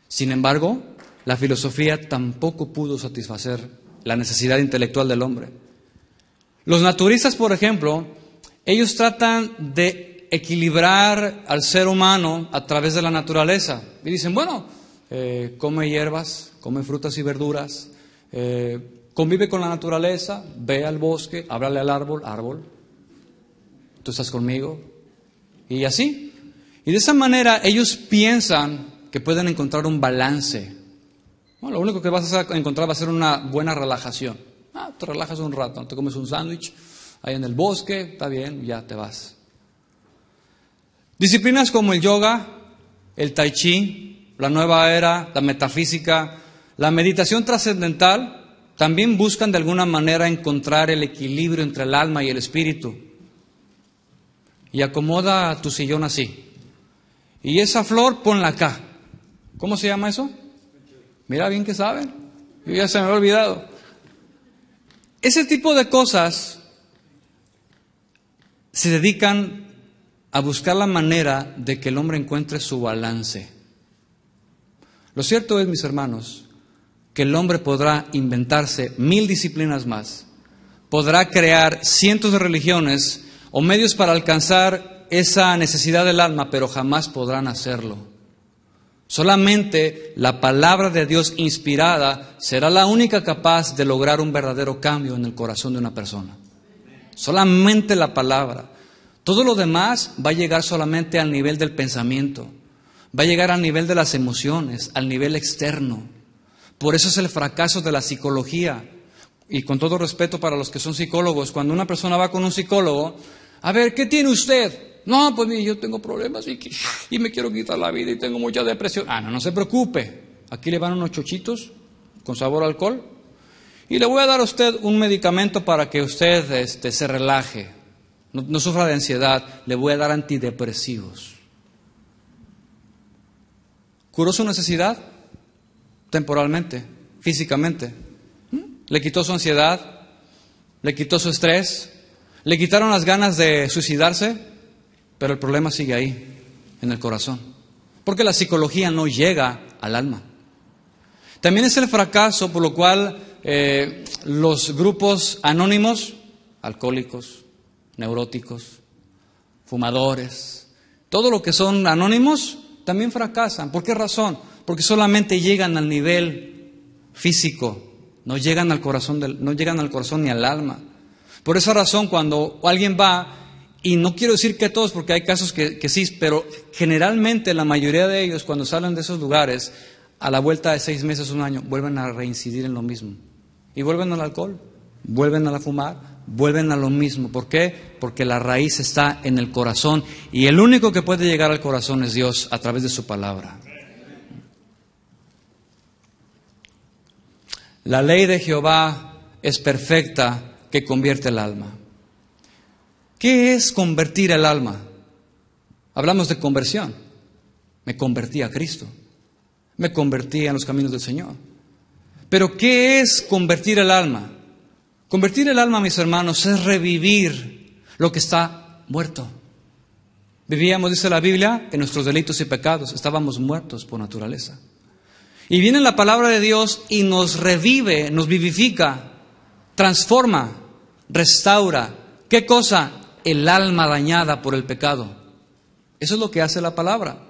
Sin embargo, la filosofía tampoco pudo satisfacer la necesidad intelectual del hombre. Los naturistas, por ejemplo, ellos tratan de equilibrar al ser humano a través de la naturaleza. Y dicen, bueno, eh, come hierbas, come frutas y verduras, eh, convive con la naturaleza, ve al bosque, háblale al árbol, árbol, tú estás conmigo. Y así. Y de esa manera ellos piensan que pueden encontrar un balance. Bueno, lo único que vas a encontrar va a ser una buena relajación. Ah, te relajas un rato, te comes un sándwich, ahí en el bosque, está bien, ya te vas. Disciplinas como el yoga, el tai chi, la nueva era, la metafísica, la meditación trascendental, también buscan de alguna manera encontrar el equilibrio entre el alma y el espíritu. Y acomoda tu sillón así. Y esa flor ponla acá. ¿Cómo se llama eso? Mira bien que saben. Yo ya se me había olvidado. Ese tipo de cosas se dedican a buscar la manera de que el hombre encuentre su balance. Lo cierto es, mis hermanos, que el hombre podrá inventarse mil disciplinas más, podrá crear cientos de religiones o medios para alcanzar esa necesidad del alma, pero jamás podrán hacerlo. Solamente la palabra de Dios inspirada será la única capaz de lograr un verdadero cambio en el corazón de una persona solamente la palabra. Todo lo demás va a llegar solamente al nivel del pensamiento, va a llegar al nivel de las emociones, al nivel externo. Por eso es el fracaso de la psicología. Y con todo respeto para los que son psicólogos, cuando una persona va con un psicólogo, a ver, ¿qué tiene usted? No, pues mire, yo tengo problemas y, me quiero quitar la vida y tengo mucha depresión. Ah, no, no se preocupe. Aquí le van unos chochitos con sabor a alcohol y le voy a dar a usted un medicamento para que usted este, se relaje, no sufra de ansiedad, le voy a dar antidepresivos. ¿Curó su necesidad? Temporalmente, físicamente. ¿Mm? ¿Le quitó su ansiedad? ¿Le quitó su estrés? ¿Le quitaron las ganas de suicidarse? Pero el problema sigue ahí, en el corazón. Porque la psicología no llega al alma. También es el fracaso por lo cual eh, los grupos anónimos, alcohólicos, neuróticos, fumadores, todo lo que son anónimos, también fracasan. ¿Por qué razón? Porque solamente llegan al nivel físico, no llegan al corazón, no llegan al corazón ni al alma. Por esa razón, cuando alguien va y no quiero decir que todos, porque hay casos que, que, sí, pero generalmente la mayoría de ellos cuando salen de esos lugares, a la vuelta de seis meses, o un año, vuelven a reincidir en lo mismo. Y vuelven al alcohol, vuelven a la fumar, vuelven a lo mismo. ¿Por qué? Porque la raíz está en el corazón y el único que puede llegar al corazón es Dios a través de su palabra. La ley de Jehová es perfecta que convierte el alma. ¿Qué es convertir el alma? Hablamos de conversión. Me convertí a Cristo. Me convertí en los caminos del Señor. Pero ¿qué es convertir el alma? Convertir el alma, mis hermanos, es revivir lo que está muerto. Vivíamos, dice la Biblia, en nuestros delitos y pecados, estábamos muertos por naturaleza. Y viene la palabra de Dios y nos revive, nos vivifica, transforma, restaura. ¿Qué cosa? El alma dañada por el pecado. Eso es lo que hace la palabra.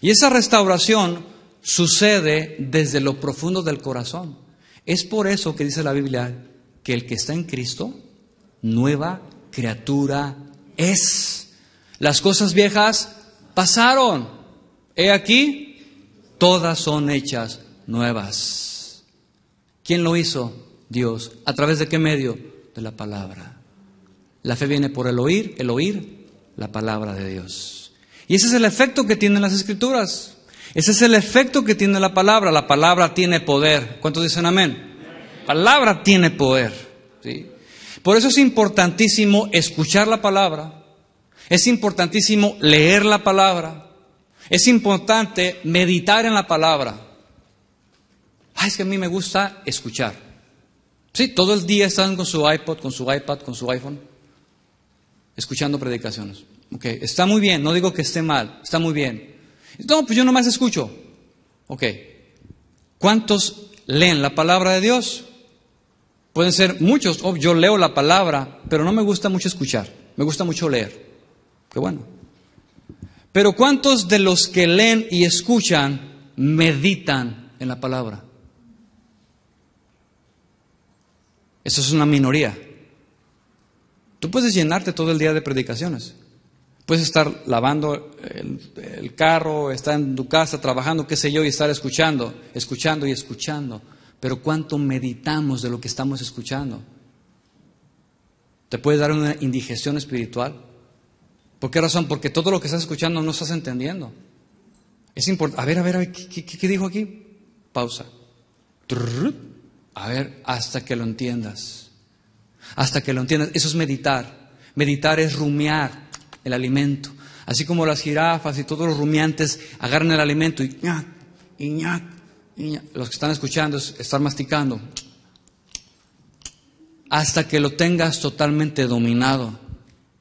Y esa restauración sucede desde lo profundo del corazón. Es por eso que dice la Biblia que el que está en Cristo, nueva criatura es. Las cosas viejas pasaron. He aquí, todas son hechas nuevas. ¿Quién lo hizo? Dios. ¿A través de qué medio? De la palabra. La fe viene por el oír, el oír la palabra de Dios. Y ese es el efecto que tienen las escrituras. Ese es el efecto que tiene la palabra. La palabra tiene poder. ¿Cuántos dicen amén? palabra tiene poder. ¿sí? Por eso es importantísimo escuchar la palabra. Es importantísimo leer la palabra. Es importante meditar en la palabra. Ay, es que a mí me gusta escuchar. Sí, todo el día están con su iPod, con su iPad, con su iPhone, escuchando predicaciones. está muy bien, no digo que esté mal, está muy bien. No, pues yo nomás escucho. Ok. ¿Cuántos leen la palabra de Dios? Pueden ser muchos. Oh, yo leo la palabra, pero no me gusta mucho escuchar. Me gusta mucho leer. Qué bueno. Pero ¿cuántos de los que leen y escuchan meditan en la palabra? Eso es una minoría. Tú puedes llenarte todo el día de predicaciones. Puedes estar lavando el, carro, estar en tu casa trabajando, qué sé yo, y estar escuchando, escuchando y escuchando. Pero ¿cuánto meditamos de lo que estamos escuchando? ¿Te puede dar una indigestión espiritual? ¿Por qué razón? Porque todo lo que estás escuchando no estás entendiendo. Es importante. A ver, a ver, a ver, ¿qué, qué dijo aquí? Pausa. A ver, hasta que lo entiendas. Hasta que lo entiendas. Eso es meditar. Meditar es rumiar el alimento. Así como las jirafas y todos los rumiantes agarran el alimento y ñac, y ñac, Los que están escuchando están masticando. Hasta que lo tengas totalmente dominado.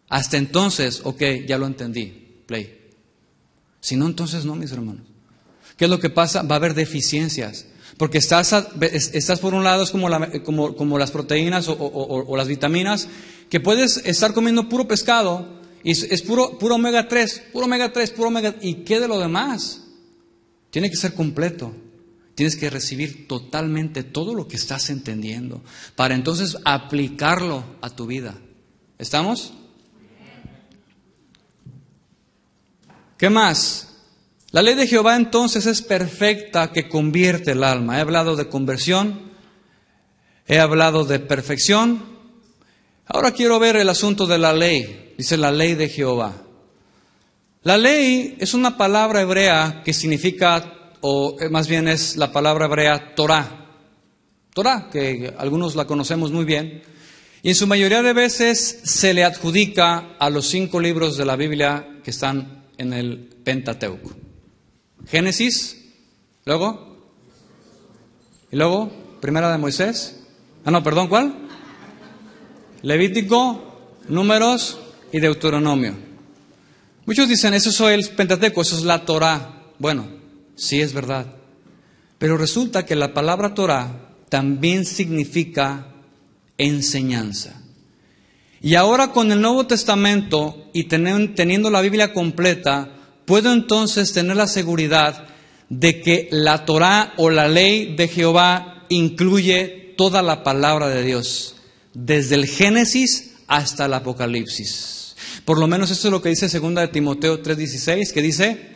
Hasta entonces, ok, ya lo entendí, play. Si no, entonces no, mis hermanos. ¿Qué es lo que pasa? Va a haber deficiencias. Porque estás, estás por un lado, es como, como, las proteínas o las vitaminas, que puedes estar comiendo puro pescado, es, puro, puro omega 3, puro omega 3, puro omega. ¿Y qué de lo demás? Tiene que ser completo. Tienes que recibir totalmente todo lo que estás entendiendo para entonces aplicarlo a tu vida. ¿Estamos? ¿Qué más? La ley de Jehová entonces es perfecta que convierte el alma. He hablado de conversión, he hablado de perfección Ahora quiero ver el asunto de la ley. Dice la ley de Jehová. La ley es una palabra hebrea que significa, o eh, más bien es la palabra hebrea Torah. Torah, que algunos la conocemos muy bien. Y en su mayoría de veces se le adjudica a los cinco libros de la Biblia que están en el Pentateuco. Génesis, luego, y luego, primera de Moisés. Ah, no, perdón, ¿cuál? Levítico, Números y Deuteronomio. Muchos dicen, eso es el Pentateuco, eso es la Torá. Bueno, sí es verdad. Pero resulta que la palabra Torá también significa enseñanza. Y ahora con el Nuevo Testamento y teniendo la Biblia completa, puedo entonces tener la seguridad de que la Torá o la ley de Jehová incluye toda la palabra de Dios desde el Génesis hasta el Apocalipsis. Por lo menos esto es lo que dice 2 Timoteo 3:16, que dice,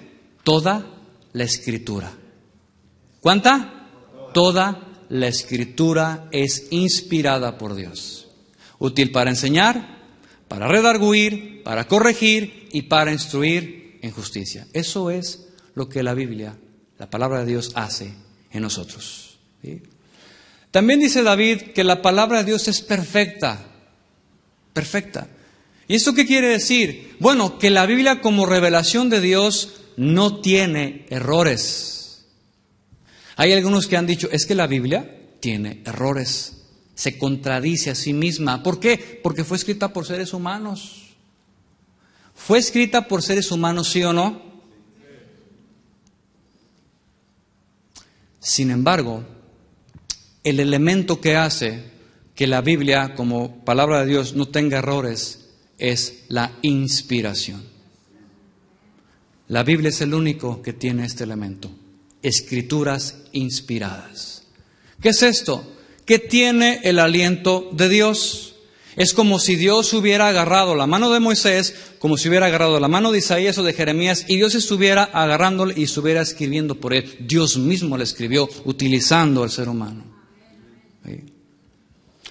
toda la escritura. ¿Cuánta? Toda la escritura es inspirada por Dios. Útil para enseñar, para redarguir, para corregir y para instruir en justicia. Eso es lo que la Biblia, la palabra de Dios, hace en nosotros. ¿sí? También dice David que la palabra de Dios es perfecta, perfecta. ¿Y esto qué quiere decir? Bueno, que la Biblia como revelación de Dios no tiene errores. Hay algunos que han dicho, es que la Biblia tiene errores, se contradice a sí misma. ¿Por qué? Porque fue escrita por seres humanos. ¿Fue escrita por seres humanos, sí o no? Sin embargo, el elemento que hace que la Biblia como palabra de Dios no tenga errores es la inspiración. La Biblia es el único que tiene este elemento, escrituras inspiradas. ¿Qué es esto? ¿Qué tiene el aliento de Dios? Es como si Dios hubiera agarrado la mano de Moisés, como si hubiera agarrado la mano de Isaías o de Jeremías, y Dios estuviera agarrándole y estuviera escribiendo por él. Dios mismo le escribió utilizando al ser humano.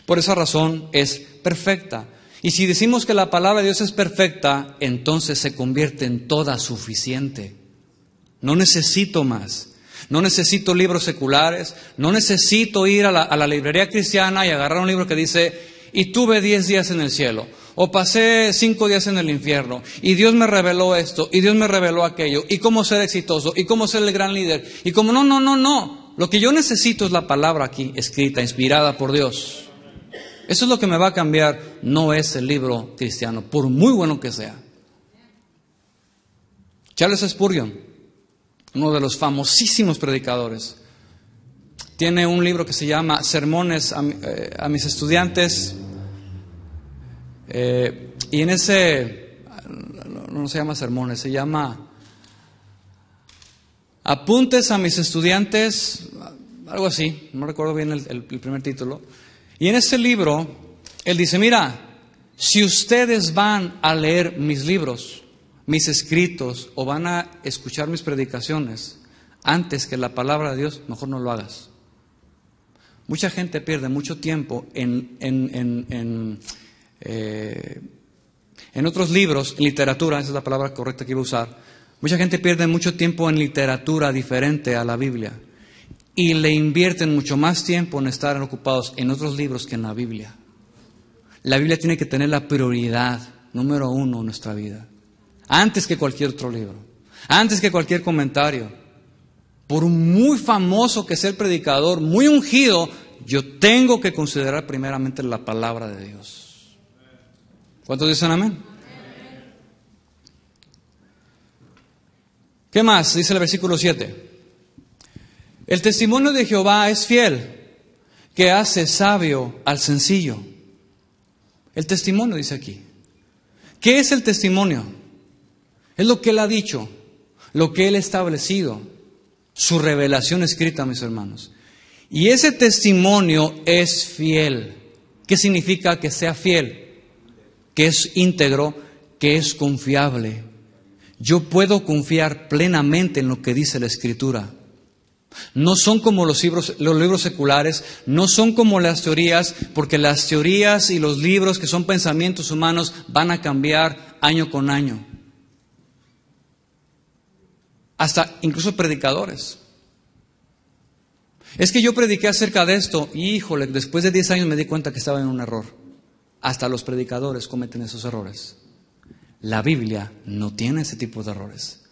Por esa razón es perfecta. Y si decimos que la palabra de Dios es perfecta, entonces se convierte en toda suficiente. No necesito más. No necesito libros seculares. No necesito ir a la, librería cristiana y agarrar un libro que dice, y tuve diez días en el cielo. O pasé cinco días en el infierno. Y Dios me reveló esto. Y Dios me reveló aquello. Y cómo ser exitoso. Y cómo ser el gran líder. Y como no, no, no, no. Lo que yo necesito es la palabra aquí, escrita, inspirada por Dios. Eso es lo que me va a cambiar, no es el libro cristiano, por muy bueno que sea. Charles Spurgeon, uno de los famosísimos predicadores, tiene un libro que se llama Sermones a, eh, mis estudiantes. Eh, y en ese, no se llama sermones, se llama Apuntes a mis estudiantes, algo así, no recuerdo bien el primer título. Y en ese libro, él dice, mira, si ustedes van a leer mis libros, mis escritos, o van a escuchar mis predicaciones, antes que la palabra de Dios, mejor no lo hagas. Mucha gente pierde mucho tiempo en, en eh, otros libros, en literatura, esa es la palabra correcta que iba a usar, mucha gente pierde mucho tiempo en literatura diferente a la Biblia y le invierten mucho más tiempo en estar ocupados en otros libros que en la Biblia. La Biblia tiene que tener la prioridad número uno en nuestra vida, antes que cualquier otro libro, antes que cualquier comentario. Por muy famoso que sea el predicador, muy ungido, yo tengo que considerar primeramente la palabra de Dios. ¿Cuántos dicen amén? ¿Qué más? Dice el versículo 7. El testimonio de Jehová es fiel, que hace sabio al sencillo. El testimonio dice aquí. ¿Qué es el testimonio? Es lo que Él ha dicho, lo que Él ha establecido, su revelación escrita, mis hermanos. Y ese testimonio es fiel. ¿Qué significa que sea fiel? Que es íntegro, que es confiable. Yo puedo confiar plenamente en lo que dice la Escritura. No son como los libros, los libros seculares, no son como las teorías, porque las teorías y los libros que son pensamientos humanos van a cambiar año con año. Hasta incluso predicadores. Es que yo prediqué acerca de esto y híjole, después de 10 años me di cuenta que estaba en un error. Hasta los predicadores cometen esos errores. La Biblia no tiene ese tipo de errores.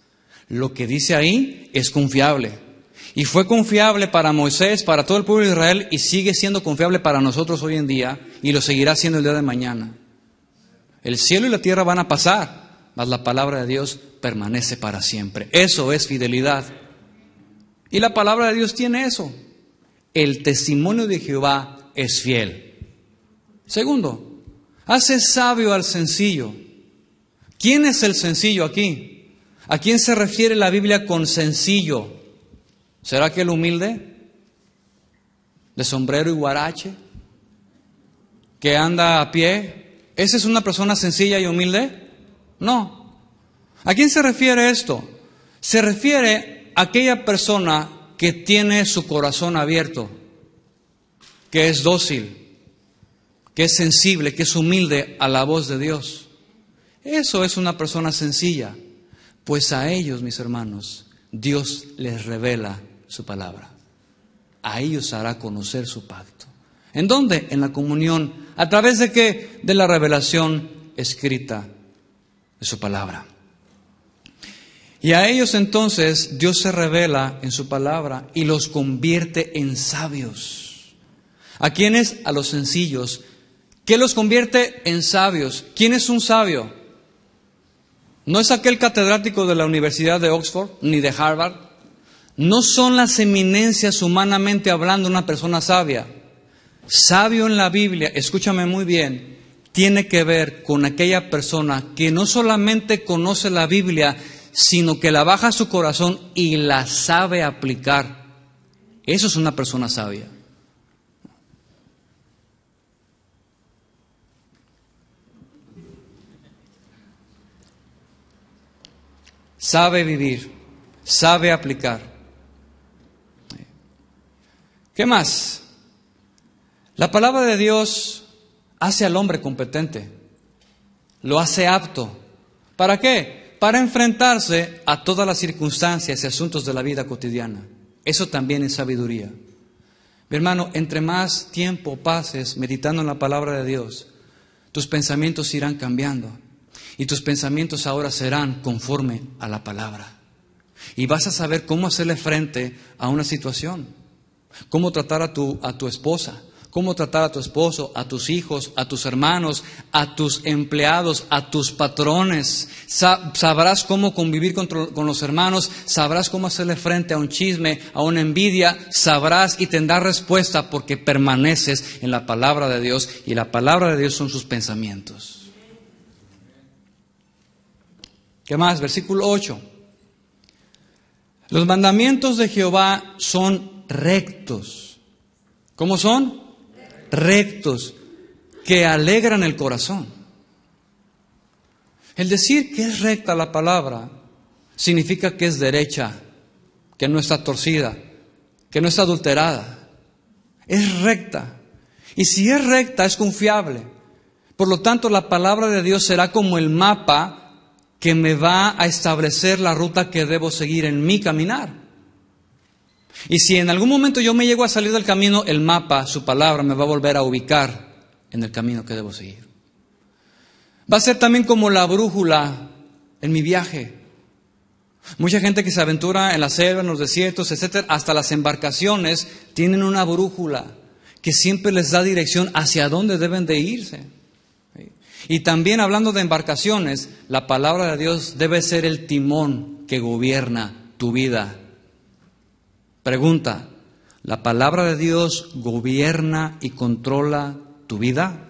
Lo que dice ahí es confiable. Y fue confiable para Moisés, para todo el pueblo de Israel, y sigue siendo confiable para nosotros hoy en día, y lo seguirá siendo el día de mañana. El cielo y la tierra van a pasar, mas la palabra de Dios permanece para siempre. Eso es fidelidad. Y la palabra de Dios tiene eso. El testimonio de Jehová es fiel. Segundo, hace sabio al sencillo. ¿Quién es el sencillo aquí? ¿A quién se refiere la Biblia con sencillo? ¿Será que el humilde, de sombrero y guarache, que anda a pie, esa es una persona sencilla y humilde? No. ¿A quién se refiere esto? Se refiere a aquella persona que tiene su corazón abierto, que es dócil, que es sensible, que es humilde a la voz de Dios. Eso es una persona sencilla, pues a ellos, mis hermanos, Dios les revela su palabra. A ellos hará conocer su pacto. ¿En dónde? En la comunión. ¿A través de qué? De la revelación escrita de su palabra. Y a ellos entonces Dios se revela en su palabra y los convierte en sabios. ¿A quiénes? A los sencillos. ¿Qué los convierte en sabios? ¿Quién es un sabio? No es aquel catedrático de la Universidad de Oxford ni de Harvard no son las eminencias humanamente hablando una persona sabia. Sabio en la Biblia, escúchame muy bien, tiene que ver con aquella persona que no solamente conoce la Biblia, sino que la baja a su corazón y la sabe aplicar. Eso es una persona sabia. Sabe vivir, sabe aplicar. ¿Qué más? La palabra de Dios hace al hombre competente, lo hace apto. ¿Para qué? Para enfrentarse a todas las circunstancias y asuntos de la vida cotidiana. Eso también es sabiduría. Mi hermano, entre más tiempo pases meditando en la palabra de Dios, tus pensamientos irán cambiando y tus pensamientos ahora serán conforme a la palabra. Y vas a saber cómo hacerle frente a una situación cómo tratar a tu, a tu esposa, cómo tratar a tu esposo, a tus hijos, a tus hermanos, a tus empleados, a tus patrones. Sabrás cómo convivir con, con, los hermanos, sabrás cómo hacerle frente a un chisme, a una envidia, sabrás y tendrás respuesta porque permaneces en la palabra de Dios y la palabra de Dios son sus pensamientos. ¿Qué más? Versículo 8. Los mandamientos de Jehová son rectos. ¿Cómo son? Rectos, que alegran el corazón. El decir que es recta la palabra significa que es derecha, que no está torcida, que no está adulterada. Es recta. Y si es recta, es confiable. Por lo tanto, la palabra de Dios será como el mapa que me va a establecer la ruta que debo seguir en mi caminar. Y si en algún momento yo me llego a salir del camino, el mapa, su palabra, me va a volver a ubicar en el camino que debo seguir. Va a ser también como la brújula en mi viaje. Mucha gente que se aventura en la selva, en los desiertos, etcétera, hasta las embarcaciones tienen una brújula que siempre les da dirección hacia dónde deben de irse. Y también hablando de embarcaciones, la palabra de Dios debe ser el timón que gobierna tu vida Pregunta, ¿la palabra de Dios gobierna y controla tu vida?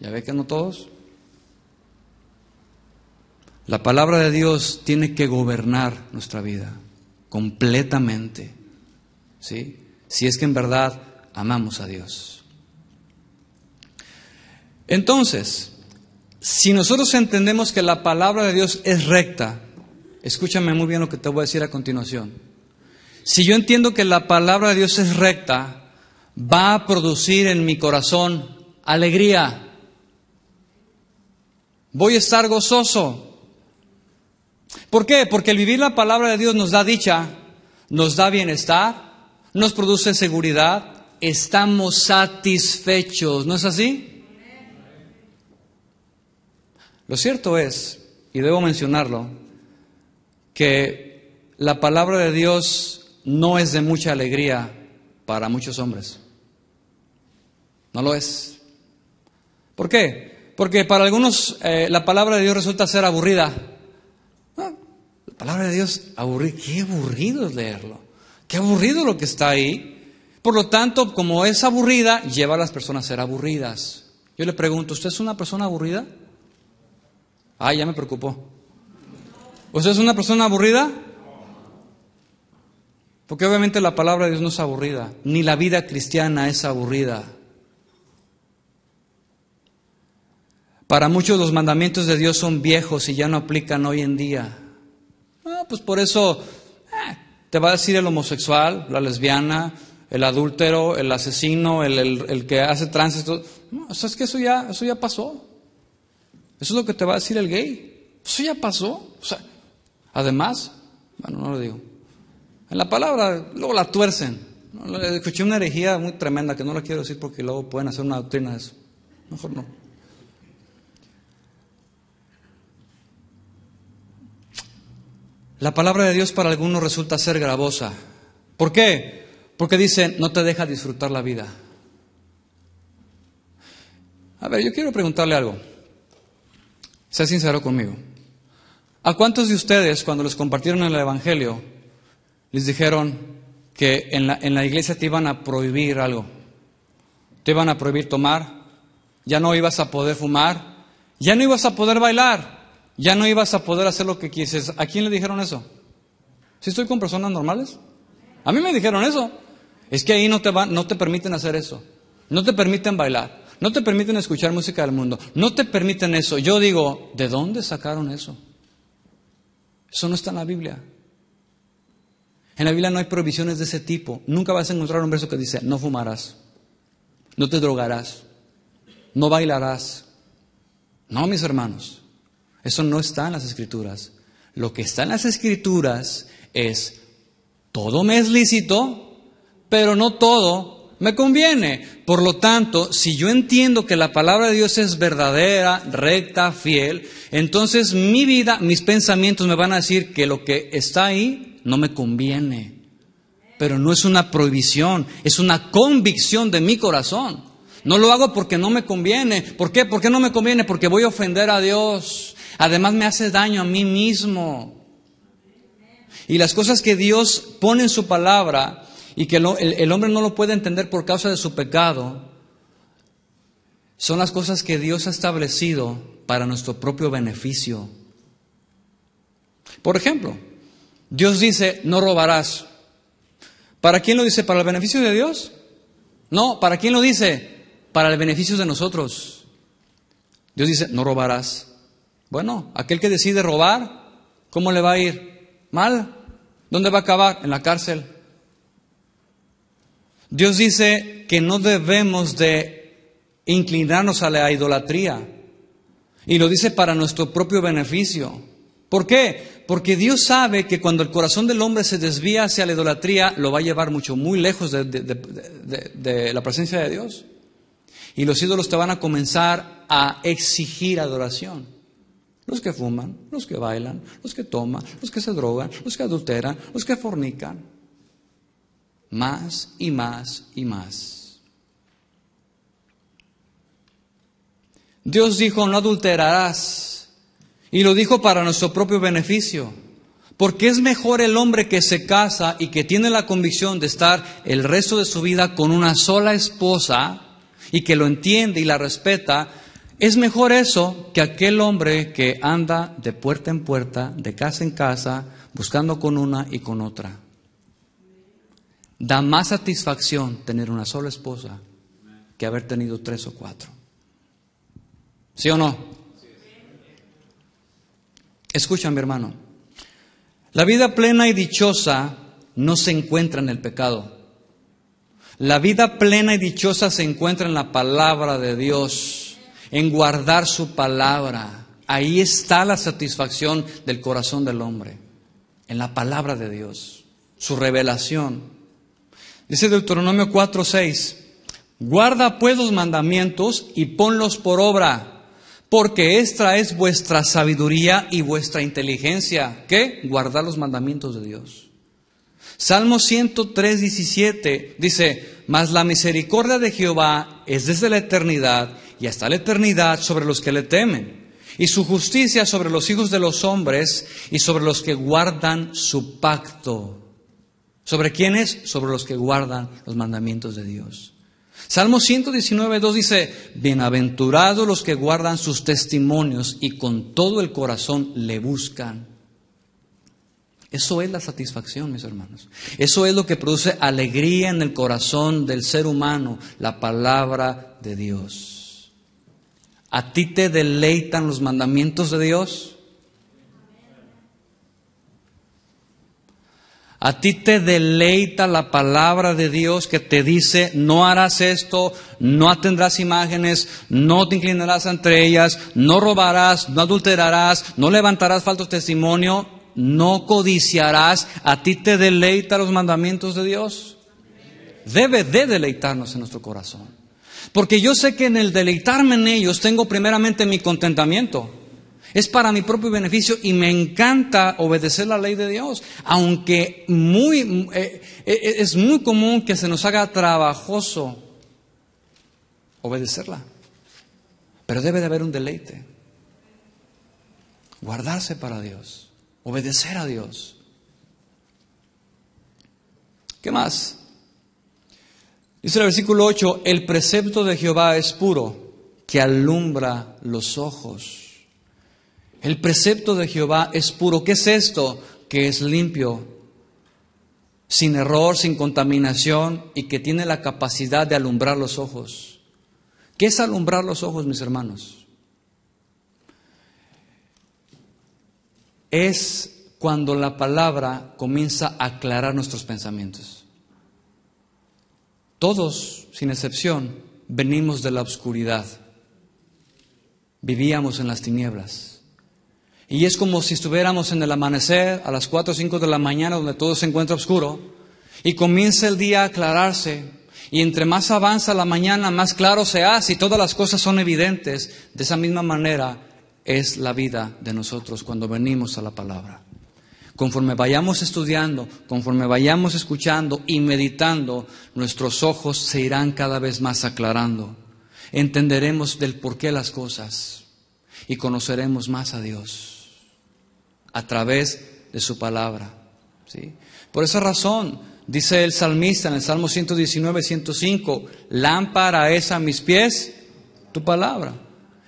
¿Ya ve que no todos? La palabra de Dios tiene que gobernar nuestra vida completamente. ¿Sí? Si es que en verdad amamos a Dios. Entonces, si nosotros entendemos que la palabra de Dios es recta, escúchame muy bien lo que te voy a decir a continuación. Si yo entiendo que la palabra de Dios es recta, va a producir en mi corazón alegría. Voy a estar gozoso. ¿Por qué? Porque el vivir la palabra de Dios nos da dicha, nos da bienestar, nos produce seguridad, estamos satisfechos. ¿No es así? Lo cierto es, y debo mencionarlo, que la palabra de Dios no es de mucha alegría para muchos hombres. No lo es. ¿Por qué? Porque para algunos eh, la palabra de Dios resulta ser aburrida. Ah, la palabra de Dios, aburrida. Qué aburrido es leerlo. Qué aburrido lo que está ahí. Por lo tanto, como es aburrida, lleva a las personas a ser aburridas. Yo le pregunto, ¿usted es una persona aburrida? Ah, ya me preocupó. ¿Usted es una persona aburrida? Porque obviamente la palabra de Dios no es aburrida, ni la vida cristiana es aburrida. Para muchos los mandamientos de Dios son viejos y ya no aplican hoy en día. pues por eso eh, te va a decir el homosexual, la lesbiana, el adúltero, el asesino, el, que hace tránsito. No, ¿sabes que eso ya, eso ya pasó. Eso es lo que te va a decir el gay. Eso ya pasó. sea, además, bueno, no lo digo. En la palabra, luego la tuercen. Escuché una herejía muy tremenda que no la quiero decir porque luego pueden hacer una doctrina de eso. Mejor no. La palabra de Dios para algunos resulta ser gravosa. ¿Por qué? Porque dice, no te deja disfrutar la vida. A ver, yo quiero preguntarle algo. Sea sincero conmigo. ¿A cuántos de ustedes, cuando les compartieron el Evangelio, les dijeron que en la, en la iglesia te iban a prohibir algo. Te iban a prohibir tomar, ya no ibas a poder fumar, ya no ibas a poder bailar, ya no ibas a poder hacer lo que quisieras. ¿A quién le dijeron eso? ¿Si estoy con personas normales? A mí me dijeron eso. Es que ahí no te, van, no te permiten hacer eso. No te permiten bailar. No te permiten escuchar música del mundo. No te permiten eso. Yo digo, ¿de dónde sacaron eso? Eso no está en la Biblia. En la Biblia no hay prohibiciones de ese tipo. Nunca vas a encontrar un verso que dice, no fumarás, no te drogarás, no bailarás. No, mis hermanos, eso no está en las escrituras. Lo que está en las escrituras es, todo me es lícito, pero no todo me conviene. Por lo tanto, si yo entiendo que la palabra de Dios es verdadera, recta, fiel, entonces mi vida, mis pensamientos me van a decir que lo que está ahí no me conviene. Pero no es una prohibición, es una convicción de mi corazón. No lo hago porque no me conviene. ¿Por qué? ¿Por no me conviene? Porque voy a ofender a Dios. Además me hace daño a mí mismo. Y las cosas que Dios pone en su palabra, y que el, hombre no lo puede entender por causa de su pecado, son las cosas que Dios ha establecido para nuestro propio beneficio. Por ejemplo, Dios dice, no robarás. ¿Para quién lo dice? ¿Para el beneficio de Dios? No, ¿para quién lo dice? Para el beneficio de nosotros. Dios dice, no robarás. Bueno, aquel que decide robar, ¿cómo le va a ir? Mal. ¿Dónde va a acabar? En la cárcel. Dios dice que no debemos de inclinarnos a la idolatría. Y lo dice para nuestro propio beneficio. ¿Por qué? Porque Dios sabe que cuando el corazón del hombre se desvía hacia la idolatría, lo va a llevar mucho, muy lejos de, de la presencia de Dios. Y los ídolos te van a comenzar a exigir adoración. Los que fuman, los que bailan, los que toman, los que se drogan, los que adulteran, los que fornican más y más y más. Dios dijo, no adulterarás, y lo dijo para nuestro propio beneficio, porque es mejor el hombre que se casa y que tiene la convicción de estar el resto de su vida con una sola esposa, y que lo entiende y la respeta, es mejor eso que aquel hombre que anda de puerta en puerta, de casa en casa, buscando con una y con otra. Da más satisfacción tener una sola esposa que haber tenido tres o cuatro. ¿Sí o no? Escucha, mi hermano. La vida plena y dichosa no se encuentra en el pecado. La vida plena y dichosa se encuentra en la palabra de Dios, en guardar su palabra. Ahí está la satisfacción del corazón del hombre, en la palabra de Dios, su revelación. Dice Deuteronomio 4, 6, guarda pues los mandamientos y ponlos por obra, porque esta es vuestra sabiduría y vuestra inteligencia. ¿Qué? Guardar los mandamientos de Dios. Salmo 103, dice, mas la misericordia de Jehová es desde la eternidad y hasta la eternidad sobre los que le temen, y su justicia sobre los hijos de los hombres y sobre los que guardan su pacto. ¿Sobre quiénes? Sobre los que guardan los mandamientos de Dios. Salmo 119, 2 dice, bienaventurados los que guardan sus testimonios y con todo el corazón le buscan. Eso es la satisfacción, mis hermanos. Eso es lo que produce alegría en el corazón del ser humano, la palabra de Dios. ¿A ti te deleitan los mandamientos de Dios? A ti te deleita la palabra de Dios que te dice, no harás esto, no atendrás imágenes, no te inclinarás entre ellas, no robarás, no adulterarás, no levantarás faltos testimonio, no codiciarás. A ti te deleita los mandamientos de Dios. Debe de deleitarnos en nuestro corazón. Porque yo sé que en el deleitarme en ellos tengo primeramente mi contentamiento. Es para mi propio beneficio y me encanta obedecer la ley de Dios, aunque muy, eh, eh, es muy común que se nos haga trabajoso obedecerla. Pero debe de haber un deleite. Guardarse para Dios, obedecer a Dios. ¿Qué más? Dice el versículo 8, el precepto de Jehová es puro, que alumbra los ojos. El precepto de Jehová es puro. ¿Qué es esto? Que es limpio, sin error, sin contaminación y que tiene la capacidad de alumbrar los ojos. ¿Qué es alumbrar los ojos, mis hermanos? Es cuando la palabra comienza a aclarar nuestros pensamientos. Todos, sin excepción, venimos de la oscuridad. Vivíamos en las tinieblas. Y es como si estuviéramos en el amanecer a las 4 o 5 de la mañana donde todo se encuentra oscuro y comienza el día a aclararse y entre más avanza la mañana más claro se hace y todas las cosas son evidentes. De esa misma manera es la vida de nosotros cuando venimos a la palabra. Conforme vayamos estudiando, conforme vayamos escuchando y meditando, nuestros ojos se irán cada vez más aclarando. Entenderemos del por qué las cosas y conoceremos más a Dios a través de su palabra. ¿sí? Por esa razón, dice el salmista en el Salmo 119, 105, lámpara es a mis pies tu palabra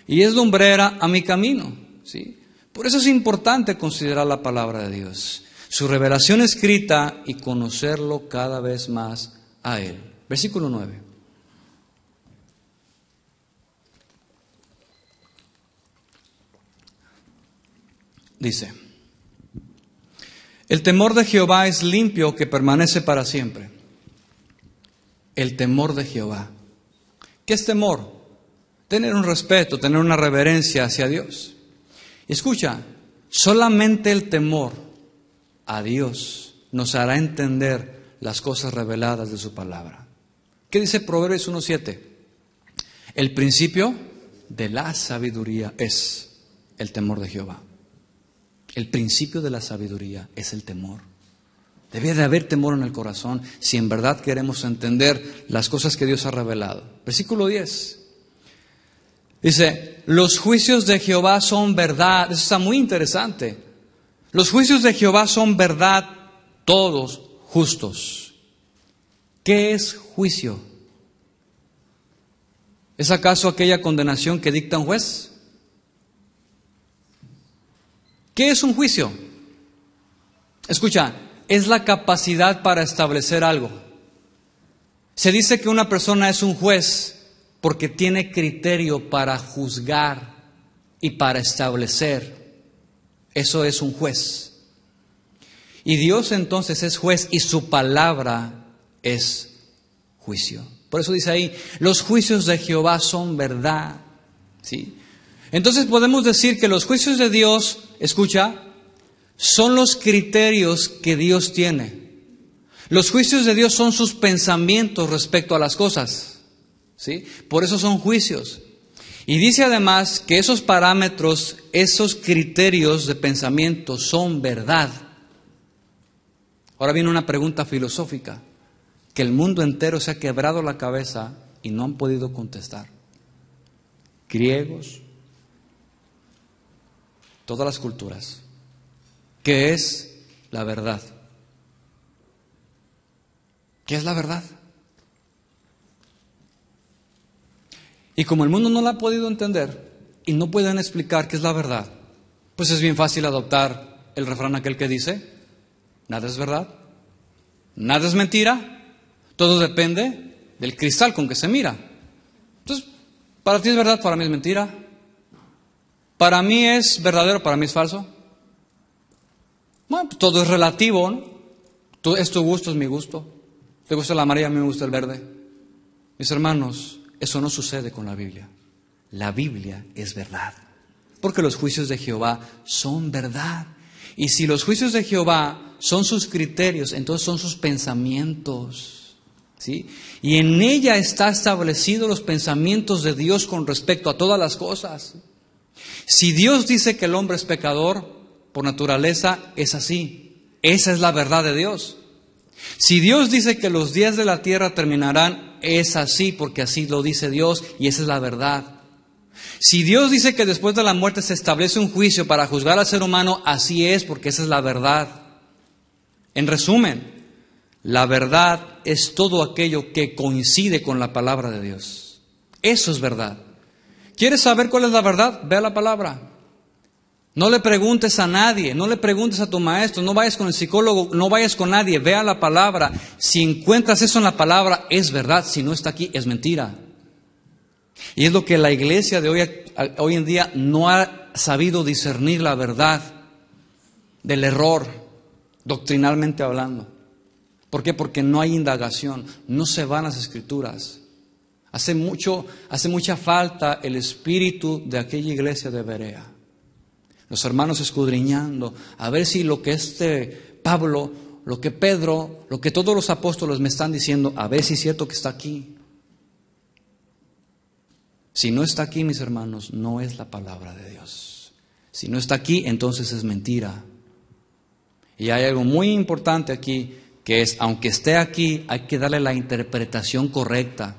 y es lumbrera a mi camino. ¿sí? Por eso es importante considerar la palabra de Dios, su revelación escrita y conocerlo cada vez más a Él. Versículo 9. Dice, el temor de Jehová es limpio que permanece para siempre. El temor de Jehová. ¿Qué es temor? Tener un respeto, tener una reverencia hacia Dios. Escucha, solamente el temor a Dios nos hará entender las cosas reveladas de su palabra. ¿Qué dice Proverbios 1.7? El principio de la sabiduría es el temor de Jehová. El principio de la sabiduría es el temor. Debe de haber temor en el corazón si en verdad queremos entender las cosas que Dios ha revelado. Versículo 10. Dice, los juicios de Jehová son verdad. Eso está muy interesante. Los juicios de Jehová son verdad, todos justos. ¿Qué es juicio? ¿Es acaso aquella condenación que dicta un juez? ¿Qué es un juicio? Escucha, es la capacidad para establecer algo. Se dice que una persona es un juez porque tiene criterio para juzgar y para establecer. Eso es un juez. Y Dios entonces es juez y su palabra es juicio. Por eso dice ahí, los juicios de Jehová son verdad. ¿Sí? Entonces podemos decir que los juicios de Dios escucha, son los criterios que Dios tiene. Los juicios de Dios son sus pensamientos respecto a las cosas. ¿sí? Por eso son juicios. Y dice además que esos parámetros, esos criterios de pensamiento son verdad. Ahora viene una pregunta filosófica que el mundo entero se ha quebrado la cabeza y no han podido contestar. Griegos, todas las culturas, que es la verdad. ¿Qué es la verdad? Y como el mundo no la ha podido entender y no pueden explicar qué es la verdad, pues es bien fácil adoptar el refrán aquel que dice, nada es verdad, nada es mentira, todo depende del cristal con que se mira. Entonces, para ti es verdad, para mí es mentira, para mí es verdadero, para mí es falso. Bueno, todo es relativo, ¿no? Es tu gusto, es mi gusto. Te gusta la amarillo, a mí me gusta el verde. Mis hermanos, eso no sucede con la Biblia. La Biblia es verdad, porque los juicios de Jehová son verdad. Y si los juicios de Jehová son sus criterios, entonces son sus pensamientos. ¿sí? Y en ella están establecidos los pensamientos de Dios con respecto a todas las cosas. Si Dios dice que el hombre es pecador, por naturaleza es así. Esa es la verdad de Dios. Si Dios dice que los días de la tierra terminarán, es así, porque así lo dice Dios y esa es la verdad. Si Dios dice que después de la muerte se establece un juicio para juzgar al ser humano, así es, porque esa es la verdad. En resumen, la verdad es todo aquello que coincide con la palabra de Dios. Eso es verdad. ¿Quieres saber cuál es la verdad? Ve a la palabra. No le preguntes a nadie, no le preguntes a tu maestro, no vayas con el psicólogo, no vayas con nadie, vea la palabra. Si encuentras eso en la palabra, es verdad, si no está aquí, es mentira. Y es lo que la iglesia de hoy, hoy en día no ha sabido discernir la verdad del error, doctrinalmente hablando. ¿Por qué? Porque no hay indagación, no se van las escrituras. Hace, mucho, hace mucha falta el espíritu de aquella iglesia de Berea. Los hermanos escudriñando, a ver si lo que este Pablo, lo que Pedro, lo que todos los apóstoles me están diciendo, a ver si es cierto que está aquí. Si no está aquí, mis hermanos, no es la palabra de Dios. Si no está aquí, entonces es mentira. Y hay algo muy importante aquí, que es, aunque esté aquí, hay que darle la interpretación correcta